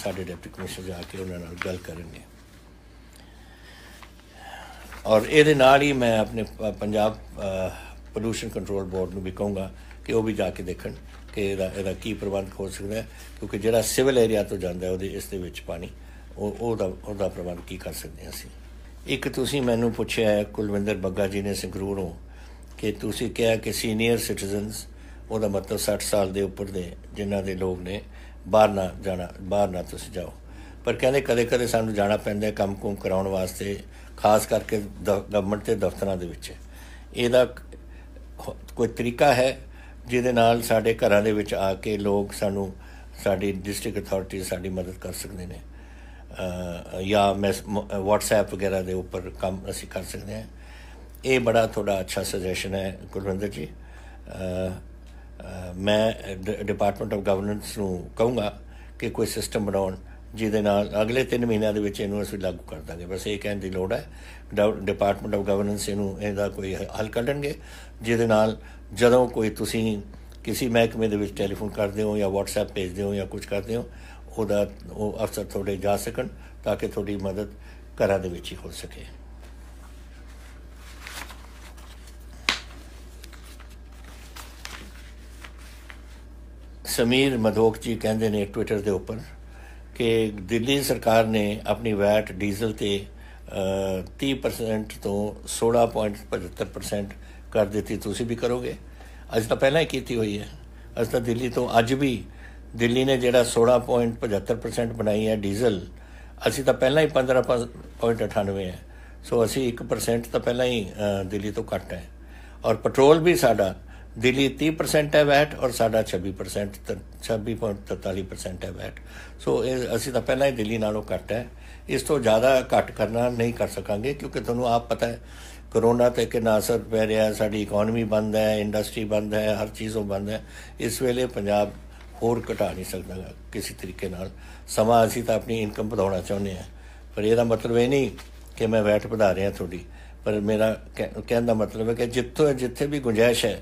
Speaker 1: ਸਾਡੇ ਡਿਪਟੀ ਕਮਿਸ਼ਨਰ ਜਾ ਕੇ ਉਹਨਾਂ ਨਾਲ ਗੱਲ ਕਰਨਗੇ ਔਰ ਇਹਦੇ ਨਾਲ ਹੀ ਮੈਂ ਆਪਣੇ ਪੰਜਾਬ ਪੋਲੂਸ਼ਨ ਕੰਟਰੋਲ ਬੋਰਡ ਨੂੰ ਵੀ ਕਹੂੰਗਾ ਕਿ ਉਹ ਵੀ ਜਾ ਕੇ ਦੇਖਣ ਕਿ ਇਹਦਾ ਇਹਦਾ ਕੀ ਪ੍ਰਬੰਧ ਹੋ ਸਕਦਾ ਕਿਉਂਕਿ ਜਿਹੜਾ ਸਿਵਲ ਏਰੀਆ ਤੋਂ ਜਾਂਦਾ ਉਹਦੇ ਇਸ ਦੇ ਵਿੱਚ ਪਾਣੀ ਉਹ ਉਹਦਾ ਉਹਦਾ ਪ੍ਰਬੰਧ ਕੀ ਕਰ ਸਕਦੇ ਅਸੀਂ ਇੱਕ ਤੁਸੀਂ ਮੈਨੂੰ ਪੁੱਛਿਆ ਹੈ ਕੁਲਵਿੰਦਰ ਬੱਗਾ ਜੀ ਨੇ ਸੰਗਰੂਰੋਂ ਕਿ ਤੁਸੀਂ ਕਿਹਾ ਕਿ ਸੀਨੀਅਰ ਸਿਟੀਜ਼ਨਸ ਉਹਦਾ ਮਤਲਬ 60 ਸਾਲ ਦੇ ਉੱਪਰ ਦੇ ਜਿਨ੍ਹਾਂ ਦੇ ਲੋਕ ਨੇ ਬਾਹਰ ਨਾ ਜਾਣਾ ਬਾਹਰ ਨਾ ਤੁਸੀਂ ਜਾਓ ਪਰ ਕਹਿੰਦੇ ਕਦੇ-ਕਦੇ ਸਾਨੂੰ ਜਾਣਾ ਪੈਂਦਾ ਹੈ ਕੰਮ-ਕੁਮ ਕਰਾਉਣ ਵਾਸਤੇ ਖਾਸ ਕਰਕੇ ਗਵਰਨਮੈਂਟ ਦੇ ਦਫ਼ਤਰਾਂ ਦੇ ਵਿੱਚ ਇਹਦਾ ਕੋਈ ਤਰੀਕਾ ਹੈ ਜਿਹਦੇ ਨਾਲ ਸਾਡੇ ਘਰਾਂ ਦੇ ਵਿੱਚ ਆ ਕੇ ਲੋਕ ਸਾਨੂੰ ਸਾਡੀ ਡਿਸਟ੍ਰਿਕਟ ਅਥਾਰਟੀ ਸਾਡੀ ਮਦਦ ਕਰ ਸਕਦੇ ਨੇ ਜਾਂ WhatsApp ਵਗੈਰਾ ਦੇ ਉੱਪਰ ਕੰਮ ਅਸੀਂ ਕਰ ਸਕਦੇ ਹਾਂ ਇਹ ਬੜਾ ਤੁਹਾਡਾ ਅੱਛਾ ਸੁਜੈਸ਼ਨ ਹੈ ਕੁਲਵਿੰਦਰ ਜੀ ਮੈਂ ਡਿਪਾਰਟਮੈਂਟ ਆਫ ਗਵਰਨੈਂਸ ਨੂੰ ਕਹੂੰਗਾ ਕਿ ਕੋਈ ਸਿਸਟਮ ਬਣਾਉਣ ਜਿਹਦੇ ਨਾਲ ਅਗਲੇ 3 ਮਹੀਨਿਆਂ ਦੇ ਵਿੱਚ ਇਹਨੂੰ ਅਸੀਂ ਲਾਗੂ ਕਰ ਦਾਂਗੇ ਬਸ ਇਹ ਕਹਿਣ ਦੀ ਲੋੜ ਹੈ ਡਿਪਾਰਟਮੈਂਟ ਆਫ ਗਵਰਨੈਂਸ ਇਹਨੂੰ ਇਹਦਾ ਕੋਈ ਹੱਲ ਕੱਢਣਗੇ ਜਿਹਦੇ ਨਾਲ ਜਦੋਂ ਕੋਈ ਤੁਸੀਂ ਕਿਸੇ ਮਹਿਕਮੇ ਦੇ ਵਿੱਚ ਟੈਲੀਫੋਨ ਕਰਦੇ ਹੋ ਜਾਂ WhatsApp ਭੇਜਦੇ ਹੋ ਜਾਂ ਕੁਝ ਕਰਦੇ ਹੋ ਉਹਦਾ ਉਹ ਅਫਸਰ ਤੁਹਾਡੇ ਜਾ ਸਕਣ ਤਾਂ ਕਿ ਤੁਹਾਡੀ ਮਦਦ ਘਰਾਂ ਦੇ ਵਿੱਚ ਹੀ ਹੋ ਸਕੇ ਸਮੀਰ ਮਧੋਕ ਜੀ ਕਹਿੰਦੇ ਨੇ ਟਵਿੱਟਰ ਦੇ ਉੱਪਰ ਕਿ ਦਿੱਲੀ ਸਰਕਾਰ ਨੇ ਆਪਣੀ ਵੈਟ ਡੀਜ਼ਲ ਤੇ 30% ਤੋਂ 16.75% ਕਰ ਦਿੱਤੀ ਤੁਸੀਂ ਵੀ ਕਰੋਗੇ ਅੱਜ ਤਾਂ ਪਹਿਲਾਂ ਹੀ ਕੀਤੀ ਹੋਈ ਹੈ ਅੱਜ ਤਾਂ ਦਿੱਲੀ ਤੋਂ ਅੱਜ ਵੀ ਦਿੱਲੀ ਨੇ ਜਿਹੜਾ 16.75% ਬਣਾਈ ਹੈ ਡੀਜ਼ਲ ਅਸੀਂ ਤਾਂ ਪਹਿਲਾਂ ਹੀ 15.98 ਹੈ ਸੋ ਅਸੀਂ 1% ਤਾਂ ਪਹਿਲਾਂ ਹੀ ਦਿੱਲੀ ਤੋਂ ਘੱਟ ਹੈ ਔਰ ਪੈਟਰੋਲ ਵੀ ਸਾਡਾ ਦਿੱਲੀ 30% ਹੈ ਵੈਟ ਔਰ ਸਾਡਾ 26% 26.43% ਹੈ ਵੈਟ ਸੋ ਅਸੀਂ ਤਾਂ ਪਹਿਲਾਂ ਹੀ ਦਿੱਲੀ ਨਾਲੋਂ ਘੱਟ ਹੈ ਇਸ ਤੋਂ ਜ਼ਿਆਦਾ ਘਟ ਕਰਨਾ ਨਹੀਂ ਕਰ ਸਕਾਂਗੇ ਕਿਉਂਕਿ ਤੁਹਾਨੂੰ ਆਪ ਪਤਾ ਹੈ ਕਰੋਨਾ ਤੇ ਕਿੰਨਾ ਅਸਰ ਪੈ ਰਿਹਾ ਹੈ ਸਾਡੀ ਇਕਨੋਮੀ ਬੰਦ ਹੈ ਇੰਡਸਟਰੀ ਬੰਦ ਹੈ ਹਰ ਚੀਜ਼ੋਂ ਬੰਦ ਹੈ ਇਸ ਵੇਲੇ ਪੰਜਾਬ ਹੋਰ ਘਟਾ ਨਹੀਂ ਸਕਦਾ ਕਿਸੇ ਤਰੀਕੇ ਨਾਲ ਸਮਾਂ ਅਸੀਂ ਤਾਂ ਆਪਣੀ ਇਨਕਮ ਵਧਾਉਣਾ ਚਾਹੁੰਦੇ ਆ ਪਰ ਇਹਦਾ ਮਤਲਬ ਇਹ ਨਹੀਂ ਕਿ ਮੈਂ ਵੈਟ ਵਧਾ ਰਿਹਾ ਥੋੜੀ ਪਰ ਮੇਰਾ ਕਹਿਣ ਦਾ ਮਤਲਬ ਹੈ ਕਿ ਜਿੱਥੋਂ ਜਿੱਥੇ ਵੀ ਗੁੰਜਾਇਸ਼ ਹੈ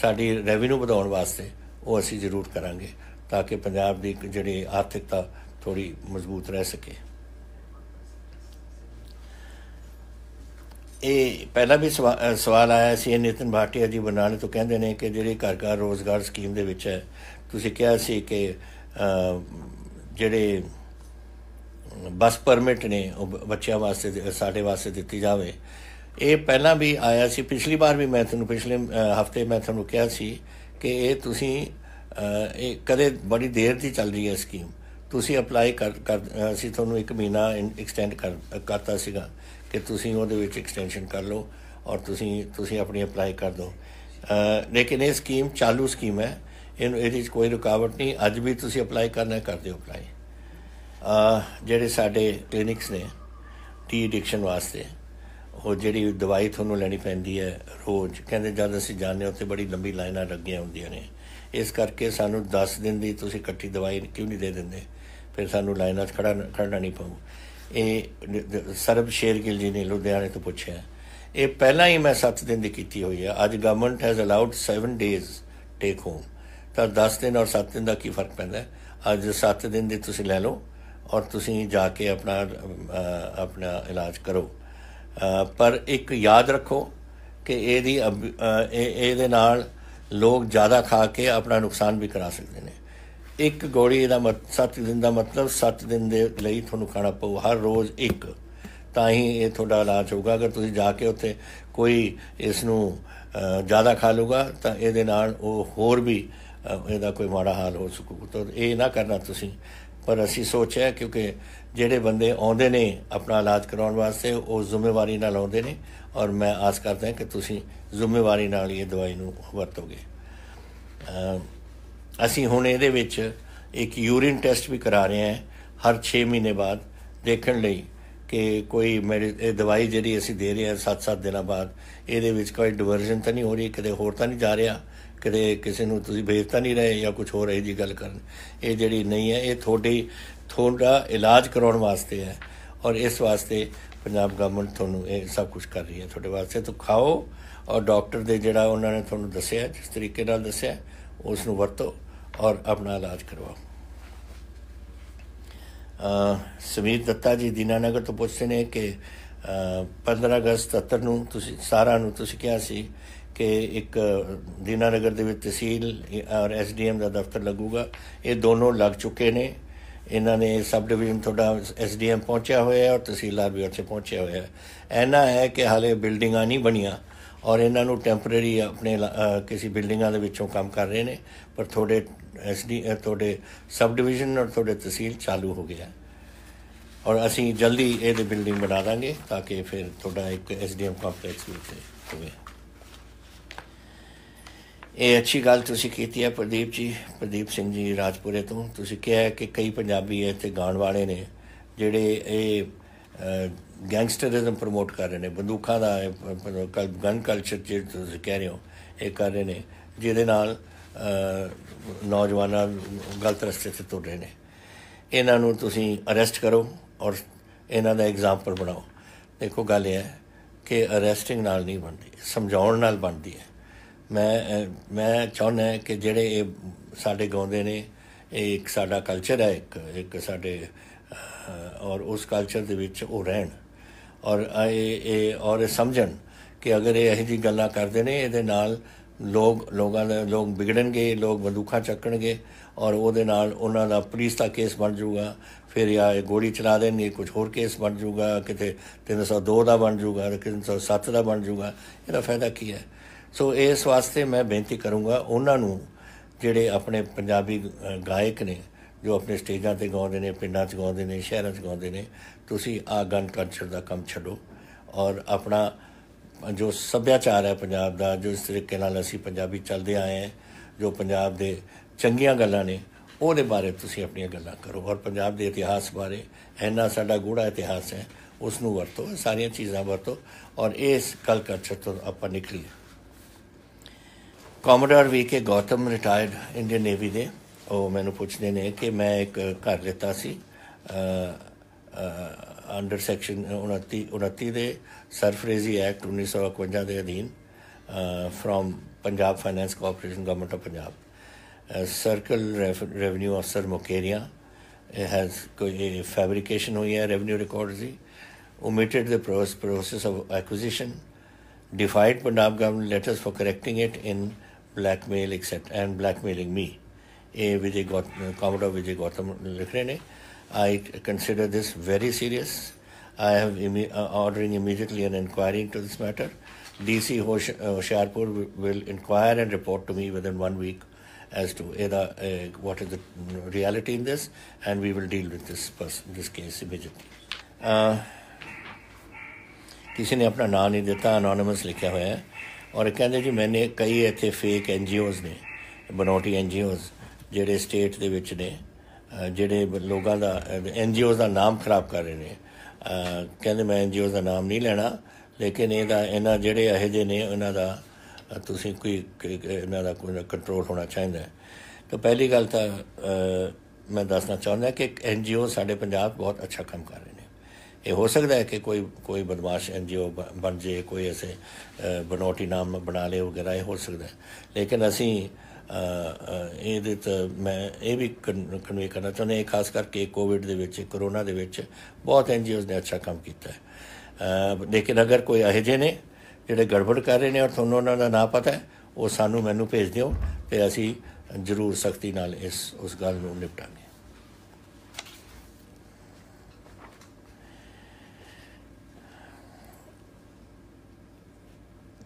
Speaker 1: ਸਾਡੀ ਰੈਵਨਿਊ ਵਧਾਉਣ ਵਾਸਤੇ ਉਹ ਅਸੀਂ ਜ਼ਰੂਰ ਕਰਾਂਗੇ ਤਾਂ ਕਿ ਪੰਜਾਬ ਦੀ ਜਿਹੜੀ ਆਰਥਿਕਤਾ ਥੋੜੀ ਮਜ਼ਬੂਤ ਰਹਿ ਸਕੇ ਇਹ ਪਹਿਲਾਂ ਵੀ ਸਵਾਲ ਆਇਆ ਸੀ ਨਿਤਨ ਭਾਟਿਆ ਜੀ ਬਣਾਣੇ ਤੋਂ ਕਹਿੰਦੇ ਨੇ ਕਿ ਜਿਹੜੇ ਘਰ ਘਰ ਰੋਜ਼ਗਾਰ ਸਕੀਮ ਦੇ ਵਿੱਚ ਹੈ ਤੁਸੀਂ ਕਿਹਾ ਸੀ ਕਿ ਜਿਹੜੇ ਬਸ ਪਰਮਿਟ ਨੇ ਉਹ ਬੱਚਿਆਂ ਵਾਸਤੇ ਸਾਡੇ ਵਾਸਤੇ ਦਿੱਤੀ ਜਾਵੇ ਇਹ ਪਹਿਲਾਂ ਵੀ ਆਇਆ ਸੀ ਪਿਛਲੀ ਵਾਰ ਵੀ ਮੈਂ ਤੁਹਾਨੂੰ ਪਿਛਲੇ ਹਫਤੇ ਮੈਂ ਤੁਹਾਨੂੰ ਕਿਹਾ ਸੀ ਕਿ ਇਹ ਤੁਸੀਂ ਇਹ ਕਦੇ ਬੜੀ ਦੇਰ ਦੀ ਚੱਲ ਰਹੀ ਹੈ ਸਕੀਮ ਤੁਸੀਂ ਅਪਲਾਈ ਕਰ ਅਸੀਂ ਤੁਹਾਨੂੰ 1 ਮਹੀਨਾ ਐਕਸਟੈਂਡ ਕਰਤਾ ਸੀਗਾ ਕਿ ਤੁਸੀਂ ਉਹਦੇ ਵਿੱਚ ਐਕਸਟੈਂਸ਼ਨ ਕਰ ਲਓ ਔਰ ਤੁਸੀਂ ਤੁਸੀਂ ਆਪਣੀ ਅਪਲਾਈ ਕਰ ਦਿਓ ਲੇਕਿਨ ਇਹ ਸਕੀਮ ਚਾਲੂ ਸਕੀਮ ਹੈ ਇਹਨੂੰ ਇਹਦੇ ਵਿੱਚ ਕੋਈ ਰੁਕਾਵਟ ਨਹੀਂ ਅੱਜ ਵੀ ਤੁਸੀਂ ਅਪਲਾਈ ਕਰਨਾ ਕਰ ਦਿਓ ਅਪਲਾਈ ਜਿਹੜੇ ਸਾਡੇ ਕਲੀਨਿਕਸ ਨੇ ਟੀ ਐਡਿਕਸ਼ਨ ਵਾਸਤੇ ਉਹ ਜਿਹੜੀ ਦਵਾਈ ਤੁਹਾਨੂੰ ਲੈਣੀ ਪੈਂਦੀ ਹੈ ਰੋਜ਼ ਕਹਿੰਦੇ ਜਦ ਅਸੀਂ ਜਾਣੇ ਉੱਤੇ ਬੜੀ ਲੰਬੀ ਲਾਈਨਾਂ ਲੱਗੀਆਂ ਹੁੰਦੀਆਂ ਨੇ ਇਸ ਕਰਕੇ ਸਾਨੂੰ 10 ਦਿਨ ਦੀ ਤੁਸੀਂ ਇਕੱਠੀ ਦਵਾਈ ਕਿਉਂ ਨਹੀਂ ਦੇ ਦਿੰਦੇ ਫਿਰ ਸਾਨੂੰ ਲਾਈਨਾਂ 'ਚ ਖੜਾ ਖੜਨਾ ਨਹੀਂ ਪਊ ਇਹ ਸਰਬ ਸ਼ੇਰਗਿਲ ਜੀ ਨੇ ਲੁਧਿਆਣੇ ਤੋਂ ਪੁੱਛਿਆ ਇਹ ਪਹਿਲਾਂ ਹੀ ਮੈਂ 7 ਦਿਨ ਦੀ ਕੀਤੀ ਹੋਈ ਹੈ ਅੱਜ government has allowed 7 days take home ਤਾਂ 10 ਦਿਨ ਔਰ 7 ਦਿਨ ਦਾ ਕੀ ਫਰਕ ਪੈਂਦਾ ਅੱਜ 7 ਦਿਨ ਦੇ ਤੁਸੀਂ ਲੈ ਲਓ ਔਰ ਤੁਸੀਂ ਜਾ ਕੇ ਆਪਣਾ ਆਪਣਾ ਇਲਾਜ ਕਰੋ ਪਰ ਇੱਕ ਯਾਦ ਰੱਖੋ ਕਿ ਇਹਦੀ ਇਹਦੇ ਨਾਲ ਲੋਕ ਜ਼ਿਆਦਾ ਖਾ ਕੇ ਆਪਣਾ ਨੁਕਸਾਨ ਵੀ ਕਰਾ ਸਕਦੇ ਨੇ ਇੱਕ ਗੋੜੀ ਦਾ ਮਤ 7 ਦਿਨ ਦਾ ਮਤਲਬ 7 ਦਿਨ ਦੇ ਲਈ ਤੁਹਾਨੂੰ ਖਾਣਾ ਪਊ ਹਰ ਰੋਜ਼ ਇੱਕ ਤਾਂ ਹੀ ਇਹ ਤੁਹਾਡਾ ਇਲਾਜ ਹੋਊਗਾ ਅਗਰ ਤੁਸੀਂ ਜਾ ਕੇ ਉੱਥੇ ਕੋਈ ਇਸ ਨੂੰ ਜ਼ਿਆਦਾ ਖਾ ਲੂਗਾ ਤਾਂ ਇਹਦੇ ਨਾਲ ਉਹ ਹੋਰ ਵੀ ਇਹਦਾ ਕੋਈ ਮਾੜਾ ਹਾਲ ਹੋ ਸਕੂ ਤਾਂ ਇਹ ਨਾ ਕਰਨਾ ਤੁਸੀਂ ਪਰ ਅਸੀਂ ਸੋਚਿਆ ਕਿਉਂਕਿ ਜਿਹੜੇ ਬੰਦੇ ਆਉਂਦੇ ਨੇ ਆਪਣਾ ਇਲਾਜ ਕਰਾਉਣ ਵਾਸਤੇ ਉਹ ਜ਼ਿੰਮੇਵਾਰੀ ਨਾਲ ਆਉਂਦੇ ਨੇ ਔਰ ਮੈਂ ਆਸ ਕਰਦਾ ਹਾਂ ਕਿ ਤੁਸੀਂ ਜ਼ਿੰਮੇਵਾਰੀ ਨਾਲ ਇਹ ਦਵਾਈ ਨੂੰ ਵਰਤੋਗੇ ਅਸੀਂ ਹੁਣ ਇਹਦੇ ਵਿੱਚ ਇੱਕ ਯੂਰਿਨ ਟੈਸਟ ਵੀ ਕਰਾ ਰਹੇ ਹਾਂ ਹਰ 6 ਮਹੀਨੇ ਬਾਅਦ ਦੇਖਣ ਲਈ ਕਿ ਕੋਈ ਮੇਰੀ ਇਹ ਦਵਾਈ ਜਿਹੜੀ ਅਸੀਂ ਦੇ ਰਹੇ ਹਾਂ 7-7 ਦਿਨਾਂ ਬਾਅਦ ਇਹਦੇ ਵਿੱਚ ਕੋਈ ਡਿਵਰਜਨ ਤਾਂ ਨਹੀਂ ਹੋ ਰਹੀ ਕਿਤੇ ਹੋਰ ਤਾਂ ਨਹੀਂ ਜਾ ਰਿਹਾ ਕਿਤੇ ਕਿਸੇ ਨੂੰ ਤੁਸੀਂ ਭੇਜ ਤਾਂ ਨਹੀਂ ਰਹੇ ਜਾਂ ਕੁਝ ਹੋਰ ਇਹ ਜੀ ਗੱਲ ਕਰਨ ਇਹ ਜਿਹੜੀ ਨਹੀਂ ਹੈ ਇਹ ਤੁਹਾਡੀ ਤੁਹਾਡਾ ਇਲਾਜ ਕਰਾਉਣ ਵਾਸਤੇ ਹੈ ਔਰ ਇਸ ਵਾਸਤੇ ਪੰਜਾਬ ਗਵਰਨਮੈਂਟ ਤੁਹਾਨੂੰ ਇਹ ਸਭ ਕੁਝ ਕਰ ਰਹੀ ਹੈ ਤੁਹਾਡੇ ਵਾਸਤੇ ਤੋ ਖਾਓ ਔਰ ਡਾਕਟਰ ਦੇ ਜਿਹੜਾ ਉਹਨਾਂ ਨੇ ਤੁਹਾਨੂੰ ਦੱਸਿਆ ਜਿਸ ਤਰੀਕੇ ਨਾਲ ਦੱਸਿਆ ਉਸ ਨੂੰ ਵਰਤੋ ਔਰ ਆਪਣਾ ਇਲਾਜ ਕਰਵਾਓ ਸਮੀਰ ਦੱਤਾ ਜੀ ਦਿਨਾਨਗਰ ਤੋਂ ਪੁੱਛਦੇ ਨੇ ਕਿ 15 ਅਗਸਤ 77 ਨੂੰ ਤੁਸੀਂ ਸਾਰਾ ਨੂੰ ਤੁਸੀਂ ਕਿਹਾ ਸੀ ਕਿ ਇੱਕ ਦਿਨਾਨਗਰ ਦੇ ਵਿੱਚ ਤਹਿਸੀਲ ਔਰ ਐਸਡੀਐਮ ਦਾ ਦਫ਼ਤਰ ਲੱਗੂਗਾ ਇਹ ਦੋਨੋਂ ਲੱਗ ਚੁੱਕੇ ਨੇ ਇਹਨਾਂ ਨੇ ਸਬ ਡਿਵੀਜ਼ਨ ਤੁਹਾਡਾ ਐਸਡੀਐਮ ਪਹੁੰਚਿਆ ਹੋਇਆ ਹੈ ਔਰ ਤਹਿਸੀਲਦਾਰ ਵੀ ਉੱਥੇ ਪਹੁੰਚਿਆ ਹੋਇਆ ਹੈ ਐਨਾ ਹੈ ਕਿ ਹਾਲੇ ਬਿਲਡਿੰਗਾਂ ਨਹੀਂ ਬਣੀਆਂ ਔਰ ਇਹਨਾਂ ਨੂੰ ਟੈਂਪਰੇਰੀ ਆਪਣੇ ਕਿਸੇ ਬਿਲਡਿੰਗਾਂ ਦੇ ਵਿੱਚੋਂ ਕੰਮ ਕਰ ਰਹੇ ਨੇ ਪਰ ਤੁਹਾਡੇ ਐਸਡੀ ਤੁਹਾਡੇ ਸਬ ਡਿਵੀਜ਼ਨ ਔਰ ਤੁਹਾਡੇ ਤਹਿਸੀਲ ਚਾਲੂ ਹੋ ਗਿਆ ਔਰ ਅਸੀਂ ਜਲਦੀ ਇਹਦੇ ਬਿਲਡਿੰਗ ਬਣਾ ਦਾਂਗੇ ਤਾਂ ਕਿ ਫਿਰ ਤੁਹਾਡਾ ਇੱਕ ਐਸਡੀਐਮ ਕੰਪਲੈਕਸ ਵੀ ਹੋਵੇ ਇਹ ਅੱਛੀ ਗੱਲ ਤੁਸੀਂ ਕੀਤੀ ਹੈ ਪ੍ਰਦੀਪ ਜੀ ਪ੍ਰਦੀਪ ਸਿੰਘ ਜੀ ਰਾਜਪੁਰੇ ਤੋਂ ਤੁਸੀਂ ਕਿਹਾ ਕਿ ਕਈ ਪੰਜਾਬੀ ਇੱਥੇ ਗਾਣ ਵਾਲੇ ਨੇ ਜਿਹੜੇ ਇਹ ਗੈਂਗਸਟਰਿਜ਼ਮ ਪ੍ਰਮੋਟ ਕਰ ਰਹੇ ਨੇ ਬੰਦੂਕਾਂ ਦਾ ਗਨ ਕਲਚਰ ਜਿਹੜਾ ਤੁਸੀਂ ਕਹਿ ਰਹੇ ਹੋ ਇਹ ਕਰ ਰਹੇ ਨੇ ਜਿਹਦੇ ਨਾਲ ਨੌਜਵਾਨਾਂ ਗਲਤ ਰਸਤੇ ਤੇ ਤੁਰ ਰਹੇ ਨੇ ਇਹਨਾਂ ਨੂੰ ਤੁਸੀਂ ਅਰੈਸਟ ਕਰੋ ਔਰ ਇਹਨਾਂ ਦਾ ਐਗਜ਼ਾਮਪਲ ਬਣਾਓ ਦੇਖੋ ਗੱਲ ਇਹ ਹੈ ਕਿ ਅਰੈਸਟਿੰਗ ਨਾਲ ਨਹੀਂ ਬਣਦੀ ਸਮਝਾਉਣ ਨਾਲ ਬਣਦੀ ਹੈ ਮੈਂ ਮੈਂ ਚਾਹੁੰਦਾ ਕਿ ਜਿਹੜੇ ਇਹ ਸਾਡੇ ਗਾਉਂਦੇ ਨੇ ਇਹ ਇੱਕ ਸਾਡਾ ਕਲਚਰ ਹੈ ਇੱਕ ਇੱਕ ਸਾਡੇ ਔਰ ਉਸ ਕਲਚਰ ਦੇ ਵਿੱਚ ਉਹ ਰਹਿਣ ਔਰ ਇਹ ਔਰ ਸਮਝਣ ਕਿ ਅਗਰ ਇਹ ਅਹੀ ਜੀ ਗੱਲਾਂ ਕਰਦੇ ਨੇ ਇਹਦੇ ਨਾਲ ਲੋਕ ਲੋਕਾਂ ਦੇ ਲੋਕ ਵਿਗੜਨਗੇ ਲੋਕ ਬੰਦੂਖਾਂ ਚੱਕਣਗੇ ਔਰ ਉਹਦੇ ਨਾਲ ਉਹਨਾਂ ਦਾ ਪੁਲਿਸ ਦਾ ਕੇਸ ਬਣ ਜਾਊਗਾ ਫਿਰ ਇਹ ਗੋਲੀ ਚਲਾ ਦੇਣਗੇ ਕੁਝ ਹੋਰ ਕੇਸ ਬਣ ਜਾਊਗਾ ਕਿਤੇ 302 ਦਾ ਬਣ ਜਾਊਗਾ ਕਿਤੇ 307 ਦਾ ਬਣ ਜਾਊਗਾ ਇਹਦਾ ਫਾਇਦਾ ਕੀ ਹੈ ਸੋ ਇਸ ਵਾਸਤੇ ਮੈਂ ਬੇਨਤੀ ਕਰੂੰਗਾ ਉਹਨਾਂ ਨੂੰ ਜਿਹੜੇ ਆਪਣੇ ਪੰਜਾਬੀ ਗਾਇਕ ਨੇ ਜੋ ਆਪਣੇ ਸਟੇਜਾਂ ਤੇ ਗਾਉਂਦੇ ਨੇ ਪਿੰਡਾਂ 'ਚ ਗਾਉਂਦੇ ਨੇ ਸ਼ਹਿਰਾਂ 'ਚ ਗਾਉਂਦੇ ਨੇ ਤੁਸੀਂ ਆ ਗਨ ਕਲਚਰ ਦਾ ਕੰਮ ਛੱਡੋ ਔਰ ਆਪਣਾ ਜੋ ਸੱਭਿਆਚਾਰ ਹੈ ਪੰਜਾਬ ਦਾ ਜੋ ਇਸ ਤਰੀਕੇ ਨਾਲ ਅਸੀਂ ਪੰਜਾਬੀ ਚੱਲਦੇ ਆਏ ਹਾਂ ਜੋ ਪੰਜਾਬ ਦੇ ਚੰਗੀਆਂ ਗੱਲਾਂ ਨੇ ਉਹਦੇ ਬਾਰੇ ਤੁਸੀਂ ਆਪਣੀਆਂ ਗੱਲਾਂ ਕਰੋ ਔਰ ਪੰਜਾਬ ਦੇ ਇਤਿਹਾਸ ਬਾਰੇ ਐਨਾ ਸਾਡਾ ਗੂੜਾ ਇਤਿਹਾਸ ਹੈ ਉਸ ਨੂੰ ਵਰਤੋ ਸਾਰੀਆਂ ਚੀਜ਼ਾਂ ਵਰਤੋ ਔਰ ਇਸ ਕਲ ਕਲਚਰ ਤੋਂ ਆਪਾਂ ਨਿਕਲੀਏ commodore V K Gautam retired Indian navy ਦੇ ਉਹ ਮੈਨੂੰ ਪੁੱਛਦੇ ਨੇ ਕਿ ਮੈਂ ਇੱਕ ਘਰ ਲੈਤਾ ਸੀ ਅੰਡਰ ਸੈਕਸ਼ਨ 29 29 ਦੇ ਸਰਫਰੇਜ਼ੀ ਐਕਟ 1951 ਦੇ ਅਧੀਨ firm Punjab finance corporation government of Punjab circle revenue ਅਫਸਰ ਮੁਕੇਰੀਆ ਹੈਜ਼ ਕੋਈ ਫੈਬਰੀਕੇਸ਼ਨ ਹੋਈ ਹੈ ਰੈਵਨਿਊ ਰਿਕਾਰਡਸ ਦੀ omitted the process of acquisition, defied Punjab government letters for correcting it in blackmail, etc., and blackmailing me. A Vijay Gautam, Commodore Vijay Gautam लिख रहे I consider this very serious. I have Im- ordering immediately an inquiry into this matter. DC Hosharpur uh, will inquire and report to me within one week as to either, uh, what is the reality in this, and we will deal with this person, this case immediately. Uh, ਕਿਸੇ ਨੇ ਆਪਣਾ ਨਾਮ ਨਹੀਂ ਦਿੱਤਾ anonymous ਲਿਖਿਆ ਹੋਇਆ ਹੈ ਔਰ ਕਹਿੰਦੇ ਜੀ ਮੈਨੇ ਕਈ ਇੱਥੇ ਫੇਕ ਐਨਜੀਓਜ਼ ਨੇ ਬਨੋਟੀ ਐਨਜੀਓਜ਼ ਜਿਹੜੇ ਸਟੇਟ ਦੇ ਵਿੱਚ ਨੇ ਜਿਹੜੇ ਲੋਕਾਂ ਦਾ ਐਨਜੀਓਜ਼ ਦਾ ਨਾਮ ਖਰਾਬ ਕਰ ਰਹੇ ਨੇ ਕਹਿੰਦੇ ਮੈਂ ਐਨਜੀਓਜ਼ ਦਾ ਨਾਮ ਨਹੀਂ ਲੈਣਾ ਲੇਕਿਨ ਇਹਦਾ ਇਹਨਾਂ ਜਿਹੜੇ ਇਹ ਜਿਹੇ ਨੇ ਉਹਨਾਂ ਦਾ ਤੁਸੀਂ ਕੋਈ ਇਹਨਾਂ ਦਾ ਕੋਈ ਕੰਟਰੋਲ ਹੋਣਾ ਚਾਹੀਦਾ ਹੈ ਤਾਂ ਪਹਿਲੀ ਗੱਲ ਤਾਂ ਮੈਂ ਦੱਸਣਾ ਚਾਹੁੰਦਾ ਕਿ ਐਨਜੀਓ ਸਾਡੇ ਪੰਜਾਬ ਬਹੁਤ ਅੱਛਾ ਕੰਮ ਕਰ ਰਹੇ ਨੇ ਇਹ ਹੋ ਸਕਦਾ ਹੈ ਕਿ ਕੋਈ ਕੋਈ ਬਦਮਾਸ਼ ਐਨਜੀਓ ਬਣ ਜੇ ਕੋਈ ਐਸੇ ਬਨੋਟੀ ਨਾਮ ਬਣਾ ਲੇ ਵਗੈਰਾ ਇਹ ਹੋ ਸਕਦਾ ਹੈ ਲੇਕਿਨ ਅਸੀਂ ਇਹਦੇ ਤੇ ਮੈਂ ਇਹ ਵੀ ਕਨਵੇ ਕਰਨਾ ਚਾਹੁੰਦਾ ਹਾਂ ਖਾਸ ਕਰਕੇ ਕੋਵਿਡ ਦੇ ਵਿੱਚ ਕਰੋਨਾ ਦੇ ਵਿੱਚ ਬਹੁਤ ਐਨਜੀਓਜ਼ ਨੇ ਅੱਛਾ ਕੰਮ ਕੀਤਾ ਹੈ ਲੇਕਿਨ ਅਗਰ ਕੋਈ ਇਹੋ ਜਿਹੇ ਨੇ ਜਿਹੜੇ ਗੜਬੜ ਕਰ ਰਹੇ ਨੇ ਔਰ ਤੁਹਾਨੂੰ ਉਹਨਾਂ ਦਾ ਨਾਂ ਪਤਾ ਹੈ ਉਹ ਸਾਨੂੰ ਮੈਨੂੰ ਭੇਜ ਦਿਓ ਤੇ ਅਸੀਂ ਜ਼ਰੂਰ ਸਖਤੀ ਨਾਲ ਇਸ ਉਸ ਗੱਲ ਨੂੰ ਨਿਪਟਾਂਗੇ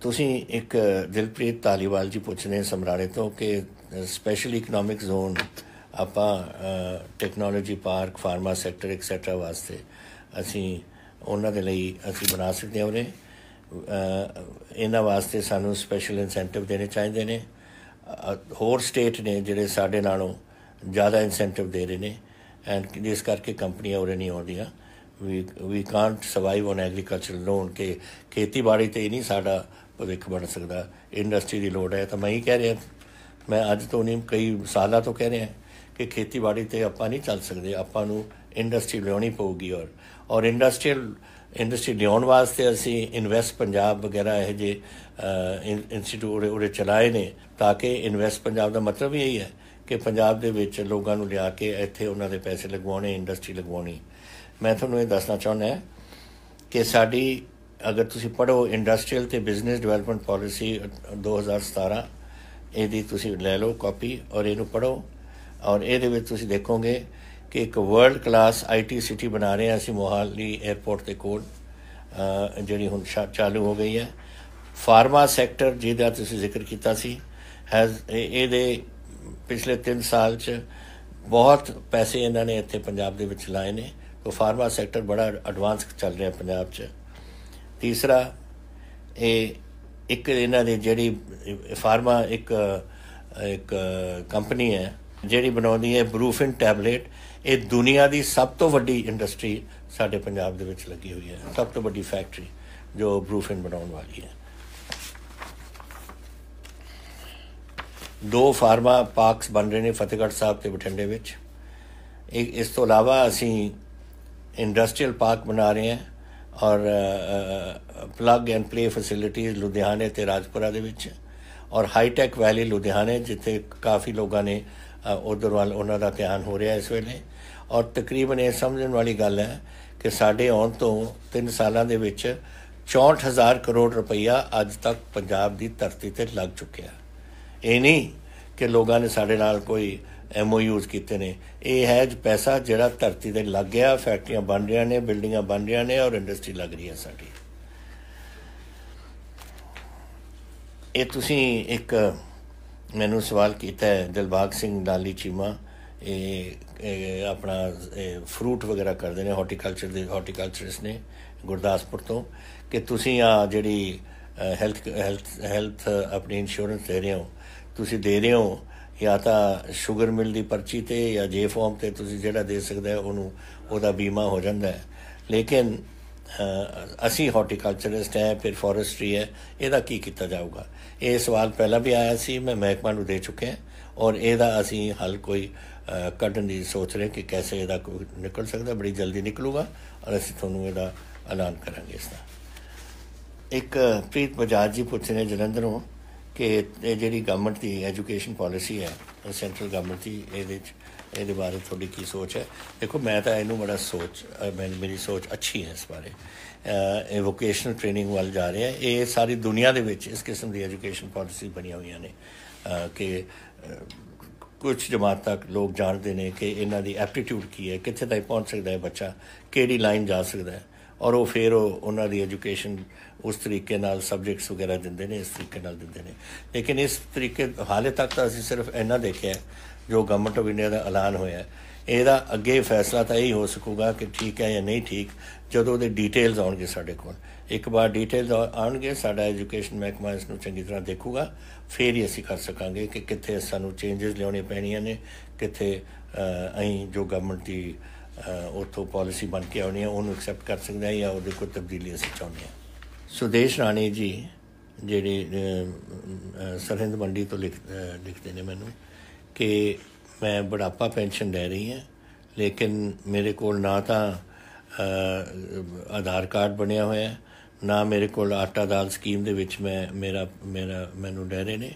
Speaker 1: ਤੁਸੀਂ ਇੱਕ ਦਿਲਪ੍ਰੀਤ ਤਾਲੀਵਾਲ ਜੀ ਪੁੱਛਨੇ ਸਮਰਾਣੇ ਤੋਂ ਕਿ ਸਪੈਸ਼ਲ ਇਕਨੋਮਿਕ ਜ਼ੋਨ ਆਪਾਂ technology park pharma sector etcetera ਵਾਸਤੇ ਅਸੀਂ ਉਹਨਾਂ ਦੇ ਲਈ ਅਸੀਂ ਬਣਾ ਸਕਦੇ ਹਾਂ ਉਹਨੇ ਇਹਨਾਂ ਵਾਸਤੇ ਸਾਨੂੰ ਸਪੈਸ਼ਲ ਇਨਸੈਂਟਿਵ ਦੇਣੇ ਚਾਹੀਦੇ ਨੇ ਹੋਰ ਸਟੇਟ ਨੇ ਜਿਹੜੇ ਸਾਡੇ ਨਾਲੋਂ ਜ਼ਿਆਦਾ ਇਨਸੈਂਟਿਵ ਦੇ ਰਹੇ ਨੇ ਐਂਡ ਜਿਸ ਕਰਕੇ ਕੰਪਨੀਆਂ ਉਰੇ ਨਹੀਂ ਆਉਂਦੀਆਂ ਵੀ we can't survive on agriculture alone ਕੇ ਖੇਤੀਬਾੜੀ ਤੇ ਹੀ ਨਹੀਂ ਸਾਡਾ ਭਵਿੱਖ ਬਣ ਸਕਦਾ ਇੰਡਸਟਰੀ ਦੀ ਲੋੜ ਹੈ ਤਾਂ ਮੈਂ ਹੀ ਕਹਿ ਰਿਹਾ ਮੈਂ ਅੱਜ ਤੋਂ ਨਹੀਂ ਕਈ ਸਾਲਾਂ ਤੋਂ ਕਹਿ ਰਿਹਾ ਕਿ ਖੇਤੀਬਾੜੀ ਤੇ ਆਪਾਂ ਨਹੀਂ ਚੱਲ ਸਕਦੇ ਆਪਾਂ ਨੂੰ ਇੰਡਸਟਰੀ ਲਿਆਉਣੀ ਪਊਗੀ ਔਰ ਔਰ ਇੰਡਸਟਰੀਅਲ ਇੰਡਸਟਰੀ ਲਿਆਉਣ ਵਾਸਤੇ ਅਸੀਂ ਇਨਵੈਸਟ ਪੰਜਾਬ ਵਗੈਰਾ ਇਹ ਜੇ ਇੰਸਟੀਟਿਊਟ ਉਹਦੇ ਚਲਾਏ ਨੇ ਤਾਂ ਕਿ ਇਨਵੈਸਟ ਪੰਜਾਬ ਦਾ ਮਤਲਬ ਹੀ ਇਹੀ ਹੈ ਕਿ ਪੰਜਾਬ ਦੇ ਵਿੱਚ ਲੋਕਾਂ ਨੂੰ ਲਿਆ ਕੇ ਇੱਥੇ ਉਹਨਾਂ ਦੇ ਪੈਸੇ ਲਗਵਾਉਣੇ ਇੰਡਸਟਰੀ ਲਗਵਾਉਣੀ ਮੈਂ ਤੁਹਾਨੂੰ ਇਹ ਦੱਸਣਾ ਚਾਹੁੰਦਾ ਕਿ ਸਾਡੀ ਅਗਰ ਤੁਸੀਂ ਪੜੋ ਇੰਡਸਟਰੀਅਲ ਤੇ ਬਿਜ਼ਨਸ ਡਿਵੈਲਪਮੈਂਟ ਪਾਲਿਸੀ 2017 ਇਹਦੀ ਤੁਸੀਂ ਲੈ ਲਓ ਕਾਪੀ ਔਰ ਇਹਨੂੰ ਪੜੋ ਔਰ ਇਹਦੇ ਵਿੱਚ ਤੁਸੀਂ ਦੇਖੋਗੇ ਕਿ ਇੱਕ ਵਰਲਡ ਕਲਾਸ ਆਈਟੀ ਸਿਟੀ ਬਣਾ ਰਹੇ ਹਾਂ ਅਸੀਂ ਮੋਹਾਲੀ 에어ਪੋਰਟ ਤੇ ਕੋਡ ਜਿਹੜੀ ਹੁਣ ਚਾਲੂ ਹੋ ਗਈ ਹੈ ਫਾਰਮਾ ਸੈਕਟਰ ਜਿਹਦਾ ਤੁਸੀਂ ਜ਼ਿਕਰ ਕੀਤਾ ਸੀ ਹੈਜ਼ ਇਹਦੇ ਪਿਛਲੇ 3 ਸਾਲ ਚ ਬਹੁਤ ਪੈਸੇ ਇਹਨਾਂ ਨੇ ਇੱਥੇ ਪੰਜਾਬ ਦੇ ਵਿੱਚ ਲਾਏ ਨੇ ਤੋਂ ਫਾਰਮਾ ਸੈਕਟਰ ਬੜਾ ਐਡਵਾਂਸ ਚੱਲ ਰਿਹਾ ਪੰਜਾਬ 'ਚ ਤੀਸਰਾ ਇਹ ਇੱਕ ਇਹਨਾਂ ਦੇ ਜਿਹੜੀ ਫਾਰਮਾ ਇੱਕ ਇੱਕ ਕੰਪਨੀ ਹੈ ਜਿਹੜੀ ਬਣਾਉਂਦੀ ਹੈ ਬਰੂਫਿਨ ਟੈਬਲੇਟ ਇਹ ਦੁਨੀਆ ਦੀ ਸਭ ਤੋਂ ਵੱਡੀ ਇੰਡਸਟਰੀ ਸਾਡੇ ਪੰਜਾਬ ਦੇ ਵਿੱਚ ਲੱਗੀ ਹੋਈ ਹੈ ਸਭ ਤੋਂ ਵੱਡੀ ਫੈਕਟਰੀ ਜੋ ਬਰੂਫਿਨ ਬਣਾਉਣ ਵਾਲੀ ਹੈ ਦੋ ਫਾਰਮਾ ਪਾਰਕਸ ਬਣ ਰਹੇ ਨੇ ਫਤਿਹਗੜ੍ਹ ਸਾਹਿਬ ਤੇ ਬਠਿੰਡੇ ਵਿੱਚ ਇਸ ਤੋਂ ਇਲਾਵਾ ਅਸੀਂ ਇੰਡਸਟਰੀਅਲ ਪਾਰਕ ਬਣਾ ਰਹੇ ਹਾਂ ਔਰ ਪਲੱਗ ਐਂਡ ਪਲੇ ਫੈਸਿਲਿਟੀਜ਼ ਲੁਧਿਆਣੇ ਤੇ ਰਾਜਪੁਰਾ ਦੇ ਵਿੱਚ ਔਰ ਹਾਈ ਟੈਕ ਵੈਲੀ ਲੁਧਿਆਣੇ ਜਿੱਥੇ ਕਾਫੀ ਲੋਕਾਂ ਨੇ ਉਧਰ ਵੱਲ ਉਹਨਾਂ ਦਾ ਧਿਆਨ ਹੋ ਰਿਹਾ ਇਸ ਵੇਲੇ ਔਰ ਤਕਰੀਬਨ ਇਹ ਸਮਝਣ ਵਾਲੀ ਗੱਲ ਹੈ ਕਿ ਸਾਡੇ ਆਉਣ ਤੋਂ 3 ਸਾਲਾਂ ਦੇ ਵਿੱਚ 64000 ਕਰੋੜ ਰੁਪਈਆ ਅੱਜ ਤੱਕ ਪੰਜਾਬ ਦੀ ਧਰਤੀ ਤੇ ਲੱਗ ਚੁੱਕਿਆ ਇਹ ਨਹੀਂ ਕਿ ਲੋਕਾਂ ਨੇ ਸਾਡੇ ਨਾਲ ਕੋਈ ਐਮਓ ਯੂਜ਼ ਕੀਤੇ ਨੇ ਇਹ ਹੈ ਜ ਪੈਸਾ ਜਿਹੜਾ ਧਰਤੀ ਤੇ ਲੱਗ ਗਿਆ ਫੈਕਟਰੀਆਂ ਬਣ ਰਹੀਆਂ ਨੇ ਬਿਲਡਿੰਗਾਂ ਬਣ ਰਹੀਆਂ ਨੇ ਔਰ ਇੰਡਸਟਰੀ ਲੱਗ ਰਹੀ ਹੈ ਸਾਡੀ ਇਹ ਤੁਸੀਂ ਇੱਕ ਮੈਨੂੰ ਸਵਾਲ ਕੀਤਾ ਹੈ ਦਿਲਬਾਗ ਸਿੰਘ ਨਾਲੀ ਚੀਮਾ ਇਹ ਆਪਣਾ ਫਰੂਟ ਵਗੈਰਾ ਕਰਦੇ ਨੇ ਹਾਰਟੀਕਲਚਰ ਦੇ ਹਾਰਟੀਕਲਚਰਿਸ ਨੇ ਗੁਰਦਾਸਪੁਰ ਤੋਂ ਕਿ ਤੁਸੀਂ ਆ ਜਿਹੜੀ ਹੈਲਥ ਹੈਲਥ ਹੈਲਥ ਆਪਣੀ ਇੰਸ਼ੋਰੈਂਸ ਦੇ ਰਹੇ ਹੋ ਤੁਸੀਂ ਦੇ ਰਹੇ ਹੋ ਜਾਂ ਤਾਂ ਸ਼ੂਗਰ ਮਿਲ ਦੀ ਪਰਚੀ ਤੇ ਜਾਂ ਜੇ ਫਾਰਮ ਤੇ ਤੁਸੀਂ ਜਿਹੜਾ ਦੇ ਸਕਦੇ ਹੋ ਉਹਨੂੰ ਉਹਦਾ ਬੀਮਾ ਹੋ ਜਾਂਦਾ ਹੈ ਲੇਕਿਨ ਅਸੀਂ ਹਾਰਟੀਕਲਚਰਿਸਟ ਹੈ ਫਿਰ ਫੋਰੈਸਟਰੀ ਹੈ ਇਹਦਾ ਕੀ ਕੀਤਾ ਜਾਊਗਾ ਇਹ ਸਵਾਲ ਪਹਿਲਾਂ ਵੀ ਆਇਆ ਸੀ ਮੈਂ ਮਹਿਕਮਾ ਨੂੰ ਦੇ ਚੁੱਕਿਆ ਔਰ ਇਹਦਾ ਅਸੀਂ ਹੱਲ ਕੋਈ ਕੱਢਣ ਦੀ ਸੋਚ ਰਹੇ ਕਿ ਕਿਵੇਂ ਇਹਦਾ ਕੋਈ ਨਿਕਲ ਸਕਦਾ ਬੜੀ ਜਲਦੀ ਨਿਕਲੂਗਾ ਔਰ ਅਸੀਂ ਤੁਹਾਨੂੰ ਇਹਦਾ ਐਲਾਨ ਕਰਾਂਗੇ ਇਸ ਦਾ ਇੱਕ ਪ੍ਰੀਤ ਬਜਾਜ ਜੀ ਪੁੱਛ ਰਹੇ ਜਲੰਧਰੋਂ ਕਿ ਇਹ ਜਿਹੜੀ ਗਵਰਨਮੈਂਟ ਦੀ ਐਜੂਕੇਸ਼ਨ ਪਾਲਿਸੀ ਹੈ ਸੈਂਟਰਲ ਗਵਰਨਮੈਂਟ ਦੀ ਇਹਦੇ ਵਿੱਚ ਇਹਦੇ ਬਾਰੇ ਤੁਹਾਡੀ ਕੀ ਸੋਚ ਹੈ ਦੇਖੋ ਮੈਂ ਤਾਂ ਇਹਨੂੰ ਬੜਾ ਸੋਚ ਮੇਰੀ ਸੋਚ ਅੱਛੀ ਹੈ ਇਸ ਬਾਰੇ ਇਹ ਵੋਕੇਸ਼ਨਲ ਟ੍ਰੇਨਿੰਗ ਵੱਲ ਜਾ ਰਿਹਾ ਹੈ ਇਹ ਸਾਰੀ ਦੁਨੀਆ ਦੇ ਵਿੱਚ ਇਸ ਕਿਸਮ ਦੀ ਐਜੂਕੇਸ਼ਨ ਪਾਲਿਸੀ ਬਣੀਆਂ ਹੋਈਆਂ ਨੇ ਕਿ ਕੁਝ ਜਮਾਤ ਤੱਕ ਲੋਕ ਜਾਣਦੇ ਨੇ ਕਿ ਇਹਨਾਂ ਦੀ ਐਪਟੀਟਿਊਡ ਕੀ ਹੈ ਕਿੱਥੇ ਤੱਕ ਪਹੁੰਚ ਸਕਦਾ ਹੈ ਬੱਚਾ ਕਿਹੜੀ ਲਾਈਨ ਜਾ ਸਕਦਾ ਹੈ ਔਰ ਉਹ ਫਿਰ ਉਹਨਾਂ ਦੀ ਐਜੂਕੇਸ਼ਨ ਉਸ ਤਰੀਕੇ ਨਾਲ ਸਬਜੈਕਟਸ ਵਗੈਰਾ ਦਿੰਦੇ ਨੇ ਇਸ ਤਰੀਕੇ ਨਾਲ ਦਿੰਦੇ ਨੇ ਲੇਕਿਨ ਇਸ ਤਰੀਕੇ ਹਾਲੇ ਤੱਕ ਤਾਂ ਅਸੀਂ ਸਿਰਫ ਇਹਨਾਂ ਦੇਖਿਆ ਜੋ ਗਵਰਨਮੈਂਟ ਆਫ ਇੰਡੀਆ ਦਾ ਐਲਾਨ ਹੋਇਆ ਇਹਦਾ ਅੱਗੇ ਫੈਸਲਾ ਤਾਂ ਇਹੀ ਹੋ ਸਕੂਗਾ ਕਿ ਠੀਕ ਹੈ ਜਾਂ ਨਹੀਂ ਠੀਕ ਜਦੋਂ ਉਹਦੇ ਡੀਟੇਲਸ ਆਉਣਗੇ ਸਾਡੇ ਕੋਲ ਇੱਕ ਵਾਰ ਡੀਟੇਲਸ ਆਉਣਗੇ ਸਾਡਾ ਐਜੂਕੇਸ਼ਨ ਮਹਿਕਮਾ ਇਸ ਨੂੰ ਚੰਗੀ ਤਰ੍ਹਾਂ ਦੇਖੂਗਾ ਫਿਰ ਹੀ ਅਸੀਂ ਕਰ ਸਕਾਂਗੇ ਕਿ ਕਿੱਥੇ ਸਾਨੂੰ ਚੇਂਜਸ ਲਿਆਉਣੇ ਪੈਣੀਆਂ ਨੇ ਕਿੱਥੇ ਅਹੀਂ ਜੋ ਗਵਰਨਮੈਂਟ ਦੀ ਉਥੋਂ ਪਾਲਿਸੀ ਬਣ ਕੇ ਆਉਣੀ ਹੈ ਉਹਨੂੰ ਐਕਸੈਪਟ ਕਰ ਸਕਦਾ ਹੈ ਜਾਂ ਉਹਦੇ ਕੋਈ ਤਬਦੀਲੀ ਅਸੀਂ ਚਾਹੁੰਦੇ ਸੁਦੇਸ਼ ਰਾਣੀ ਜੀ ਜਿਹੜੇ ਸਰਹਿੰਦ ਮੰਡੀ ਤੋਂ ਲਿਖਦੇ ਨੇ ਮੈਨੂੰ ਕਿ ਮੈਂ ਬੁਢਾਪਾ ਪੈਨਸ਼ਨ ਲੈ ਰਹੀ ਹਾਂ ਲੇਕਿਨ ਮੇਰੇ ਕੋਲ ਨਾ ਤਾਂ ਆਧਾਰ ਕਾਰਡ ਬਣਿਆ ਹੋਇਆ ਨਾ ਮੇਰੇ ਕੋਲ ਆਟਾ ਦਾਲ ਸਕੀਮ ਦੇ ਵਿੱਚ ਮੈਂ ਮੇਰਾ ਮੇਰਾ ਮੈਨੂੰ ਡੈ ਰਹੇ ਨੇ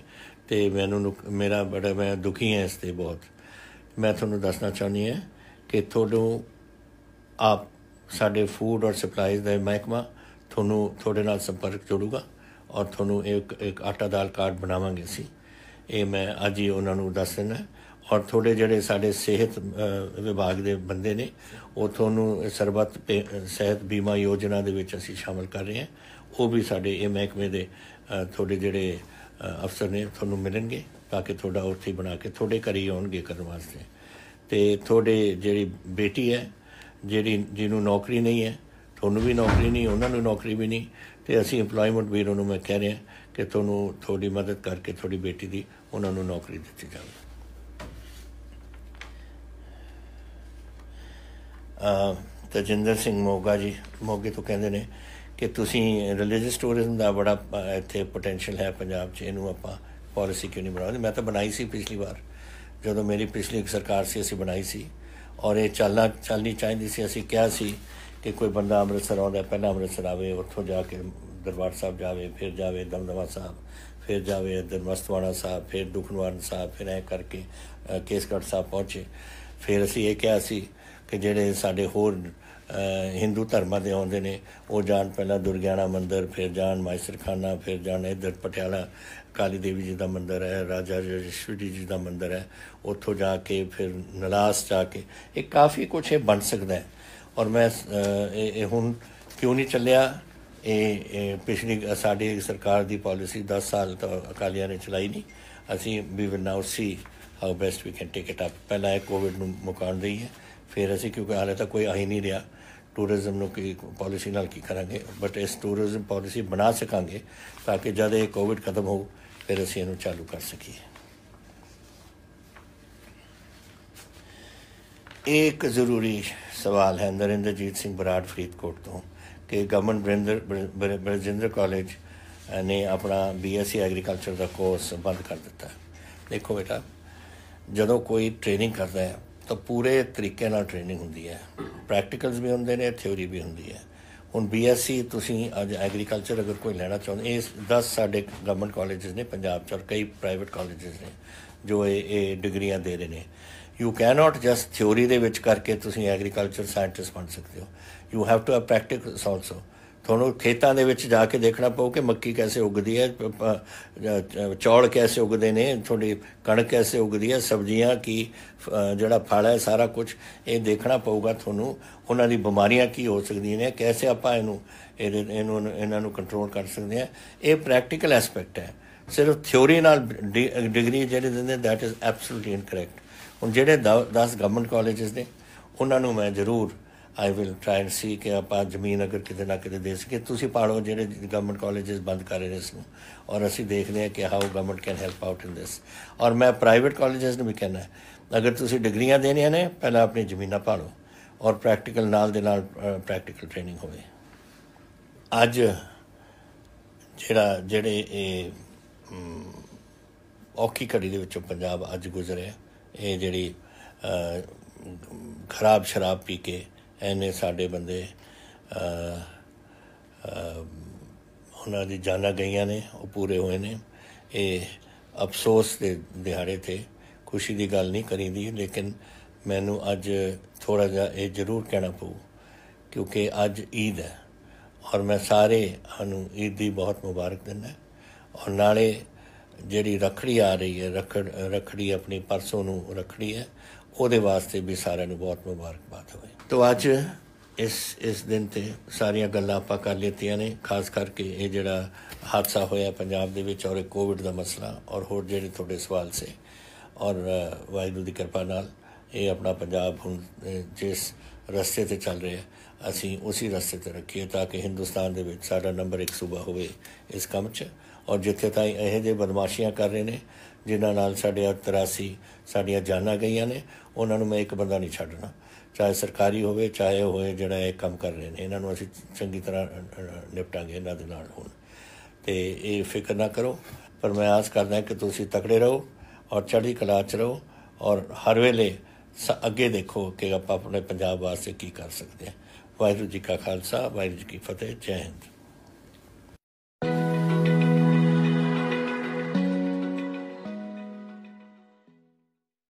Speaker 1: ਤੇ ਮੈਨੂੰ ਮੇਰਾ ਬੜਾ ਮੈਂ ਦੁਖੀ ਹਾਂ ਇਸ ਤੇ ਬਹੁਤ ਮੈਂ ਤੁਹਾਨੂੰ ਦੱਸਣਾ ਚਾਹੁੰਦੀ ਹਾਂ ਕਿ ਤੁਹਾਨੂੰ ਆਪ ਸਾਡੇ ਫੂਡ ਔਰ ਸਪਲਾਈਜ਼ ਦੇ ਮਹਿਕਮਾ ਤੁਹਾਨੂੰ ਤੁਹਾਡੇ ਨਾਲ ਸੰਪਰਕ ਜੋੜੂਗਾ ਔਰ ਤੁਹਾਨੂੰ ਇੱਕ ਇੱਕ ਆਟਾ ਦਾਲ ਕਾਰਡ ਬਣਾਵਾਂਗੇ ਸੀ ਇਹ ਮੈਂ ਅੱਜ ਹੀ ਉਹਨਾਂ ਨੂੰ ਦੱਸ ਦਿੰਦਾ ਔਰ ਤੁਹਾਡੇ ਜਿਹੜੇ ਸਾਡੇ ਸਿਹਤ ਵਿਭਾਗ ਦੇ ਬੰਦੇ ਨੇ ਉਹ ਤੁਹਾਨੂੰ ਸਰਬੱਤ ਸਿਹਤ ਬੀਮਾ ਯੋਜਨਾ ਦੇ ਵਿੱਚ ਅਸੀਂ ਸ਼ਾਮਲ ਕਰ ਰਹੇ ਹਾਂ ਉਹ ਵੀ ਸਾਡੇ ਇਹ ਮਹਿਕਮੇ ਦੇ ਤੁਹਾਡੇ ਜਿਹੜੇ ਅਫਸਰ ਨੇ ਤੁਹਾਨੂੰ ਮਿਲਣਗੇ ਤਾਂ ਕਿ ਤੁਹਾਡਾ ਉੱਥੇ ਬਣਾ ਕੇ ਤੁਹਾਡੇ ਘਰੀ ਹੀ ਆਉਣਗੇ ਕਰਨ ਵਾਸਤੇ ਤੇ ਤੁਹਾਡੇ ਜਿਹੜੀ ਬੇਟੀ ਹੈ ਜਿਹੜੀ ਜਿਹਨੂੰ ਨੌਕਰੀ ਨਹੀਂ ਹੈ ਤੁਹਾਨੂੰ ਵੀ ਨੌਕਰੀ ਨਹੀਂ ਉਹਨਾਂ ਨੂੰ ਨੌਕਰੀ ਵੀ ਨਹੀਂ ਤੇ ਅਸੀਂ ਏਮਪਲੋਇਮੈਂਟ ਬਿਊਰੋ ਨੂੰ ਮੈਂ ਕਹਿ ਰਿਹਾ ਕਿ ਤੁਹਾਨੂੰ ਥੋੜੀ ਮਦਦ ਕਰਕੇ ਥੋੜੀ ਬੇਟੀ ਦੀ ਉਹਨਾਂ ਨੂੰ ਨੌਕਰੀ ਦਿੱਤੀ ਜਾਵੇ ਅ ਤਜਿੰਦਰ ਸਿੰਘ ਮੋਗਾ ਜੀ ਮੋਗੇ ਤੋਂ ਕਹਿੰਦੇ ਨੇ ਕਿ ਤੁਸੀਂ ਰਿਲੀਜੀਅਸ ਟੂਰਿਜ਼ਮ ਦਾ ਬੜਾ ਇੱਥੇ ਪੋਟੈਂਸ਼ੀਅਲ ਹੈ ਪੰਜਾਬ 'ਚ ਇਹਨੂੰ ਆਪਾਂ ਪਾਲਿਸੀ ਕਿਉਂ ਨਹੀਂ ਬਣਾਉਂਦੇ ਮੈਂ ਤਾਂ ਬਣਾਈ ਸੀ ਪਿਛਲੀ ਵਾਰ ਜਦੋਂ ਮੇਰੀ ਪਿਛਲੀ ਇੱਕ ਸਰਕਾਰ ਸੀ ਅਸੀਂ ਬਣਾਈ ਸੀ ਔਰ ਇਹ ਚੱਲਣਾ ਚੱਲਣੀ ਚਾਹੀਦੀ ਸੀ ਅਸੀਂ ਕਿਹਾ ਸੀ ਕਿ ਕੋਈ ਬੰਦਾ ਅੰਮ੍ਰਿਤਸਰ ਆਉਂਦਾ ਪਹਿਲਾਂ ਅੰਮ੍ਰਿਤਸਰ ਆਵੇ ਉੱਥੋਂ ਜਾ ਕੇ ਦਰਬਾਰ ਸਾਹਿਬ ਜਾਵੇ ਫਿਰ ਜਾਵੇ ਦਮਦਮਾ ਸਾਹਿਬ ਫਿਰ ਜਾਵੇ ਦਰਮਸਤਵਾਣਾ ਸਾਹਿਬ ਫਿਰ ਦੁਖਨਵਾਨ ਸਾਹਿਬ ਫਿਰ ਐ ਕਰਕੇ ਕੇਸਗੜ੍ਹ ਸਾਹਿਬ ਪਹੁੰਚੇ ਫਿਰ ਅਸੀਂ ਇਹ ਕਿਹਾ ਸੀ ਕਿ ਜਿਹੜੇ ਸਾਡੇ ਹੋਰ ਹਿੰਦੂ ਧਰਮਾਂ ਦੇ ਆਉਂਦੇ ਨੇ ਉਹ ਜਾਣ ਪਹਿਲਾਂ ਦੁਰਗਿਆਣਾ ਮੰਦਿਰ ਫਿਰ ਜਾਣ ਮਾਇਸਰਖਾਨਾ ਫਿਰ ਜਾਣ ਇਧਰ ਪਟਿਆਲਾ ਕਾਲੀ ਦੇਵੀ ਜੀ ਦਾ ਮੰਦਿਰ ਹੈ ਰਾਜਾ ਜਸ਼ਵਦੀ ਜੀ ਦਾ ਮੰਦਿਰ ਹੈ ਉੱਥੋਂ ਜਾ ਕੇ ਫਿਰ ਨਲਾਸ ਜਾ ਕੇ ਇਹ ਕਾਫੀ ਕੁਝ ਇਹ ਬਣ ਸਕਦਾ ਹੈ ਔਰ ਮੈਂ ਇਹ ਹੁਣ ਕਿਉਂ ਨਹੀਂ ਚੱਲਿਆ ਇਹ ਪਿਛਲੀ ਸਾਡੀ ਸਰਕਾਰ ਦੀ ਪਾਲਿਸੀ 10 ਸਾਲ ਤੋਂ ਅਕਾਲੀਆਂ ਨੇ ਚਲਾਈ ਨਹੀਂ ਅਸੀਂ we will now see how best we can take it up ਪਹਿਲਾਂ ਇਹ ਕੋਵਿਡ ਨੂੰ ਮੁਕਾਉਣ ਦੀ ਹੈ ਫਿਰ ਅਸੀਂ ਕਿਉਂਕਿ ਹਾਲੇ ਤੱਕ ਕੋਈ ਆਹੀ ਨਹੀਂ ਰਿਹਾ ਟੂਰਿਜ਼ਮ ਨੂੰ ਕੀ ਪਾਲਿਸੀ ਨਾਲ ਕੀ ਕਰਾਂਗੇ ਬਟ ਇਸ ਟੂਰਿਜ਼ਮ ਪਾਲਿਸੀ ਬਣਾ ਸਕਾਂਗੇ ਤਾਂ ਕਿ ਜਦ ਇਹ ਕੋਵਿਡ ਖਤਮ ਹੋ ਫਿਰ ਅਸੀਂ ਇਹਨੂੰ ਚਾਲੂ ਕਰ ਸਕੀਏ ਇੱਕ ਜ਼ਰੂਰੀ ਸਵਾਲ ਹੈ ਨਰਿੰਦਰਜੀਤ ਸਿੰਘ ਬਰਾੜ ਫਰੀਦਕੋਟ ਤੋਂ ਕਿ ਗਵਰਨਮੈਂਟ ਬ੍ਰਿੰਦਰ ਬ੍ਰਿੰਦਰ ਕਾਲਜ ਨੇ ਆਪਣਾ ਬੀਐਸਸੀ ਐਗਰੀਕਲਚਰ ਦਾ ਕੋਰਸ ਬੰਦ ਕਰ ਦਿੱਤਾ ਦੇਖੋ ਬੇਟਾ ਜਦੋਂ ਕੋਈ ਟ੍ਰੇਨਿੰਗ ਕਰਦਾ ਹੈ ਤਾਂ ਪੂਰੇ ਤਰੀਕੇ ਨਾਲ ਟ੍ਰੇਨਿੰਗ ਹੁੰਦੀ ਹੈ ਪ੍ਰੈਕਟੀਕਲਸ ਵੀ ਹੁੰਦੇ ਨੇ ਥਿਉਰੀ ਵੀ ਹੁੰਦੀ ਹੈ ਹੁਣ ਬੀਐਸਸੀ ਤੁਸੀਂ ਅੱਜ ਐਗਰੀਕਲਚਰ ਅਗਰ ਕੋਈ ਲੈਣਾ ਚਾਹੁੰਦੇ ਇਸ 10 ਸਾਡੇ ਗਵਰਨਮੈਂਟ ਕਾਲਜਸ ਨੇ ਪੰਜਾਬ ਚ ਔਰ ਕਈ ਪ੍ਰਾਈਵੇਟ ਕਾਲਜਸ ਨੇ ਜੋ ਇਹ ਇਹ ਡਿਗਰੀਆਂ ਦੇ ਰਹੇ ਨੇ you can not just theory ਦੇ ਵਿੱਚ ਕਰਕੇ ਤੁਸੀਂ ਐਗਰੀਕਲਚਰ ਸਾਇੰਟਿਸਟ ਬਣ ਸਕਦੇ ਹੋ you have to have practicals also ਤੁਹਾਨੂੰ ਖੇਤਾਂ ਦੇ ਵਿੱਚ ਜਾ ਕੇ ਦੇਖਣਾ ਪਊ ਕਿ ਮੱਕੀ ਕੈਸੇ ਉਗਦੀ ਹੈ ਚੌਲ ਕੈਸੇ ਉਗਦੇ ਨੇ ਤੁਹਾਡੀ ਕਣਕ ਕੈਸੇ ਉਗਦੀ ਹੈ ਸਬਜ਼ੀਆਂ ਕੀ ਜਿਹੜਾ ਫਲ ਹੈ ਸਾਰਾ ਕੁਝ ਇਹ ਦੇਖਣਾ ਪਊਗਾ ਤੁਹਾਨੂੰ ਉਹਨਾਂ ਦੀ ਬਿਮਾਰੀਆਂ ਕੀ ਹੋ ਸਕਦੀਆਂ ਨੇ ਕੈਸੇ ਆਪਾਂ ਇਹਨੂੰ ਇਹਨੂੰ ਇਹਨਾਂ ਨੂੰ ਕੰਟਰੋਲ ਕਰ ਸਕਦੇ ਆ ਇਹ ਪ੍ਰੈਕਟੀਕਲ ਐਸਪੈਕਟ ਹੈ ਸਿਰਫ ਥਿਉਰੀ ਨਾਲ ਡਿਗਰੀ ਜਿਹੜੇ ਦਿੰਦੇ ਦੈਟ ਇਜ਼ ਐਬਸੋਲੂਟਲੀ ਇਨਕਰੈਕਟ ਹੁਣ ਜਿਹੜੇ 10 ਗਵਰਨਮੈਂਟ ਕਾਲਜਸ ਨੇ ਉਹਨਾਂ ਨੂੰ ਮੈਂ ਜ਼ਰੂਰ I will try and see ਕਿ ਆਪਾਂ ਜ਼ਮੀਨ ਅਗਰ ਕਿਤੇ ਨਾ ਕਿਤੇ ਦੇ ਸਕੀਏ ਤੁਸੀਂ ਪਾੜੋ ਜਿਹੜੇ ਗਵਰਨਮੈਂਟ ਕਾਲਜਸ ਬੰਦ ਕਰ ਰਹੇ ਨੇ ਇਸ ਨੂੰ ਔਰ ਅਸੀਂ ਦੇਖਦੇ ਹਾਂ ਕਿ how government can help out in this ਔਰ ਮੈਂ ਪ੍ਰਾਈਵੇਟ ਕਾਲਜਸ ਨੂੰ ਵੀ ਕਹਿਣਾ ਅਗਰ ਤੁਸੀਂ ਡਿਗਰੀਆਂ ਦੇਣੀਆਂ ਨੇ ਪਹਿਲਾਂ ਆਪਣੀ ਜ਼ਮੀਨਾਂ ਪਾੜੋ ਔਰ ਪ੍ਰੈਕਟੀਕਲ ਨਾਲ ਦੇ ਨਾਲ ਪ੍ਰੈਕਟੀਕਲ ਟ੍ਰੇਨਿੰਗ ਹੋਵੇ ਅੱਜ ਜਿਹੜਾ ਜਿਹੜੇ ਇਹ ਔਖੀ ਘੜੀ ਦੇ ਵਿੱਚੋਂ ਪੰਜਾਬ ਅੱਜ ਗੁਜ਼ਰਿਆ ਇਹ ਜਿਹੜੀ ਖਰਾਬ ਸ਼ਰਾਬ ਪੀ ਕੇ ਐਨੇ ਸਾਡੇ ਬੰਦੇ ਉਹਨਾਂ ਦੀ ਜਾਨਾਂ ਗਈਆਂ ਨੇ ਉਹ ਪੂਰੇ ਹੋਏ ਨੇ ਇਹ ਅਫਸੋਸ ਦੇ ਦਿਹਾੜੇ ਤੇ ਖੁਸ਼ੀ ਦੀ ਗੱਲ ਨਹੀਂ ਕਰੀਦੀ ਲੇਕਿਨ ਮੈਨੂੰ ਅੱਜ ਥੋੜਾ ਜਿਹਾ ਇਹ ਜ਼ਰੂਰ ਕਹਿਣਾ ਪਊ ਕਿਉਂਕਿ ਅੱਜ ਈਦ ਹੈ ਔਰ ਮੈਂ ਸਾਰੇ ਨੂੰ ਈਦ ਦੀ ਬਹੁਤ ਮੁਬਾਰਕ ਦਿੰਦਾ ਔਰ ਨਾਲੇ ਜਿਹੜੀ ਰਖੜੀ ਆ ਰਹੀ ਹੈ ਰਖੜ ਰਖੜੀ ਆਪਣੀ ਪਰਸੋਂ ਨੂੰ ਰਖੜੀ ਹੈ ਉਹਦੇ ਵਾਸਤੇ ਵੀ ਸਾਰਿਆਂ ਨੂੰ ਬਹੁਤ ਮੁਬਾਰਕਬਾਦ ਹੋਵੇ ਤੋਂ ਅੱਜ ਇਸ ਇਸ ਦਿਨ ਤੇ ਸਾਰੀਆਂ ਗੱਲਾਂ ਆਪਾਂ ਕਰ ਲਈਆਂ ਨੇ ਖਾਸ ਕਰਕੇ ਇਹ ਜਿਹੜਾ ਹਾਦਸਾ ਹੋਇਆ ਪੰਜਾਬ ਦੇ ਵਿੱਚ ਔਰ ਇਹ ਕੋਵਿਡ ਦਾ ਮਸਲਾ ਔਰ ਹੋਰ ਜਿਹੜੇ ਤੁਹਾਡੇ ਸਵਾਲ ਸੇ ਔਰ ਵਾਹਿਗੁਰੂ ਦੀ ਕਿਰਪਾ ਨਾਲ ਇਹ ਆਪਣਾ ਪੰਜਾਬ ਹੁਣ ਜਿਸ ਰਸਤੇ ਤੇ ਚੱਲ ਰਿਹਾ ਅਸੀਂ ਉਸੇ ਰਸਤੇ ਤੇ ਰੱਖੀਏ ਤਾਂ ਕਿ ਹਿੰਦੁਸਤਾਨ ਦੇ ਵਿੱਚ ਸਾਡਾ ਨੰਬਰ 1 ਸੂਬਾ ਹੋਵੇ ਇਸ ਕੰਮ 'ਚ ਔਰ ਜਿੱਥੇ ਤਾਈਂ ਇਹ ਜੇ ਬਦਮਾਸ਼ੀਆਂ ਕਰ ਰਹੇ ਨੇ ਜਿਨ੍ਹਾਂ ਨਾਲ ਸਾਡੇ 83 ਸਾਡੀਆਂ ਜਾਨਾਂ ਗਈਆਂ ਨੇ ਉਹਨਾਂ ਨੂੰ ਮੈਂ ਇੱਕ ਬੰਦਾ ਨਹੀਂ ਛੱਡਣਾ ਚਾਹੇ ਸਰਕਾਰੀ ਹੋਵੇ ਚਾਹੇ ਹੋਏ ਜਿਹੜਾ ਇਹ ਕੰਮ ਕਰ ਰਹੇ ਨੇ ਇਹਨਾਂ ਨੂੰ ਅਸੀਂ ਚੰਗੀ ਤਰ੍ਹਾਂ ਨਿਪਟਾਂਗੇ ਇਹਨਾਂ ਦੇ ਨਾਲ ਹੁਣ ਤੇ ਇਹ ਫਿਕਰ ਨਾ ਕਰੋ ਪਰ ਮੈਂ ਆਸ ਕਰਦਾ ਕਿ ਤੁਸੀਂ ਤਕੜੇ ਰਹੋ ਔਰ ਚੜ੍ਹੀ ਕਲਾ ਚ ਰਹੋ ਔਰ ਹਰ ਵੇਲੇ ਅੱਗੇ ਦੇਖੋ ਕਿ ਆਪਾਂ ਆਪਣੇ ਪੰਜਾਬ ਵਾਸਤੇ ਕੀ ਕਰ ਸਕਦੇ ਹਾਂ ਵਾਹਿਗੁਰੂ ਜੀ ਕਾ ਖਾਲਸਾ ਵਾਹਿਗੁਰੂ ਜੀ ਕੀ ਫਤਿਹ ਜੈ ਹਿੰਦ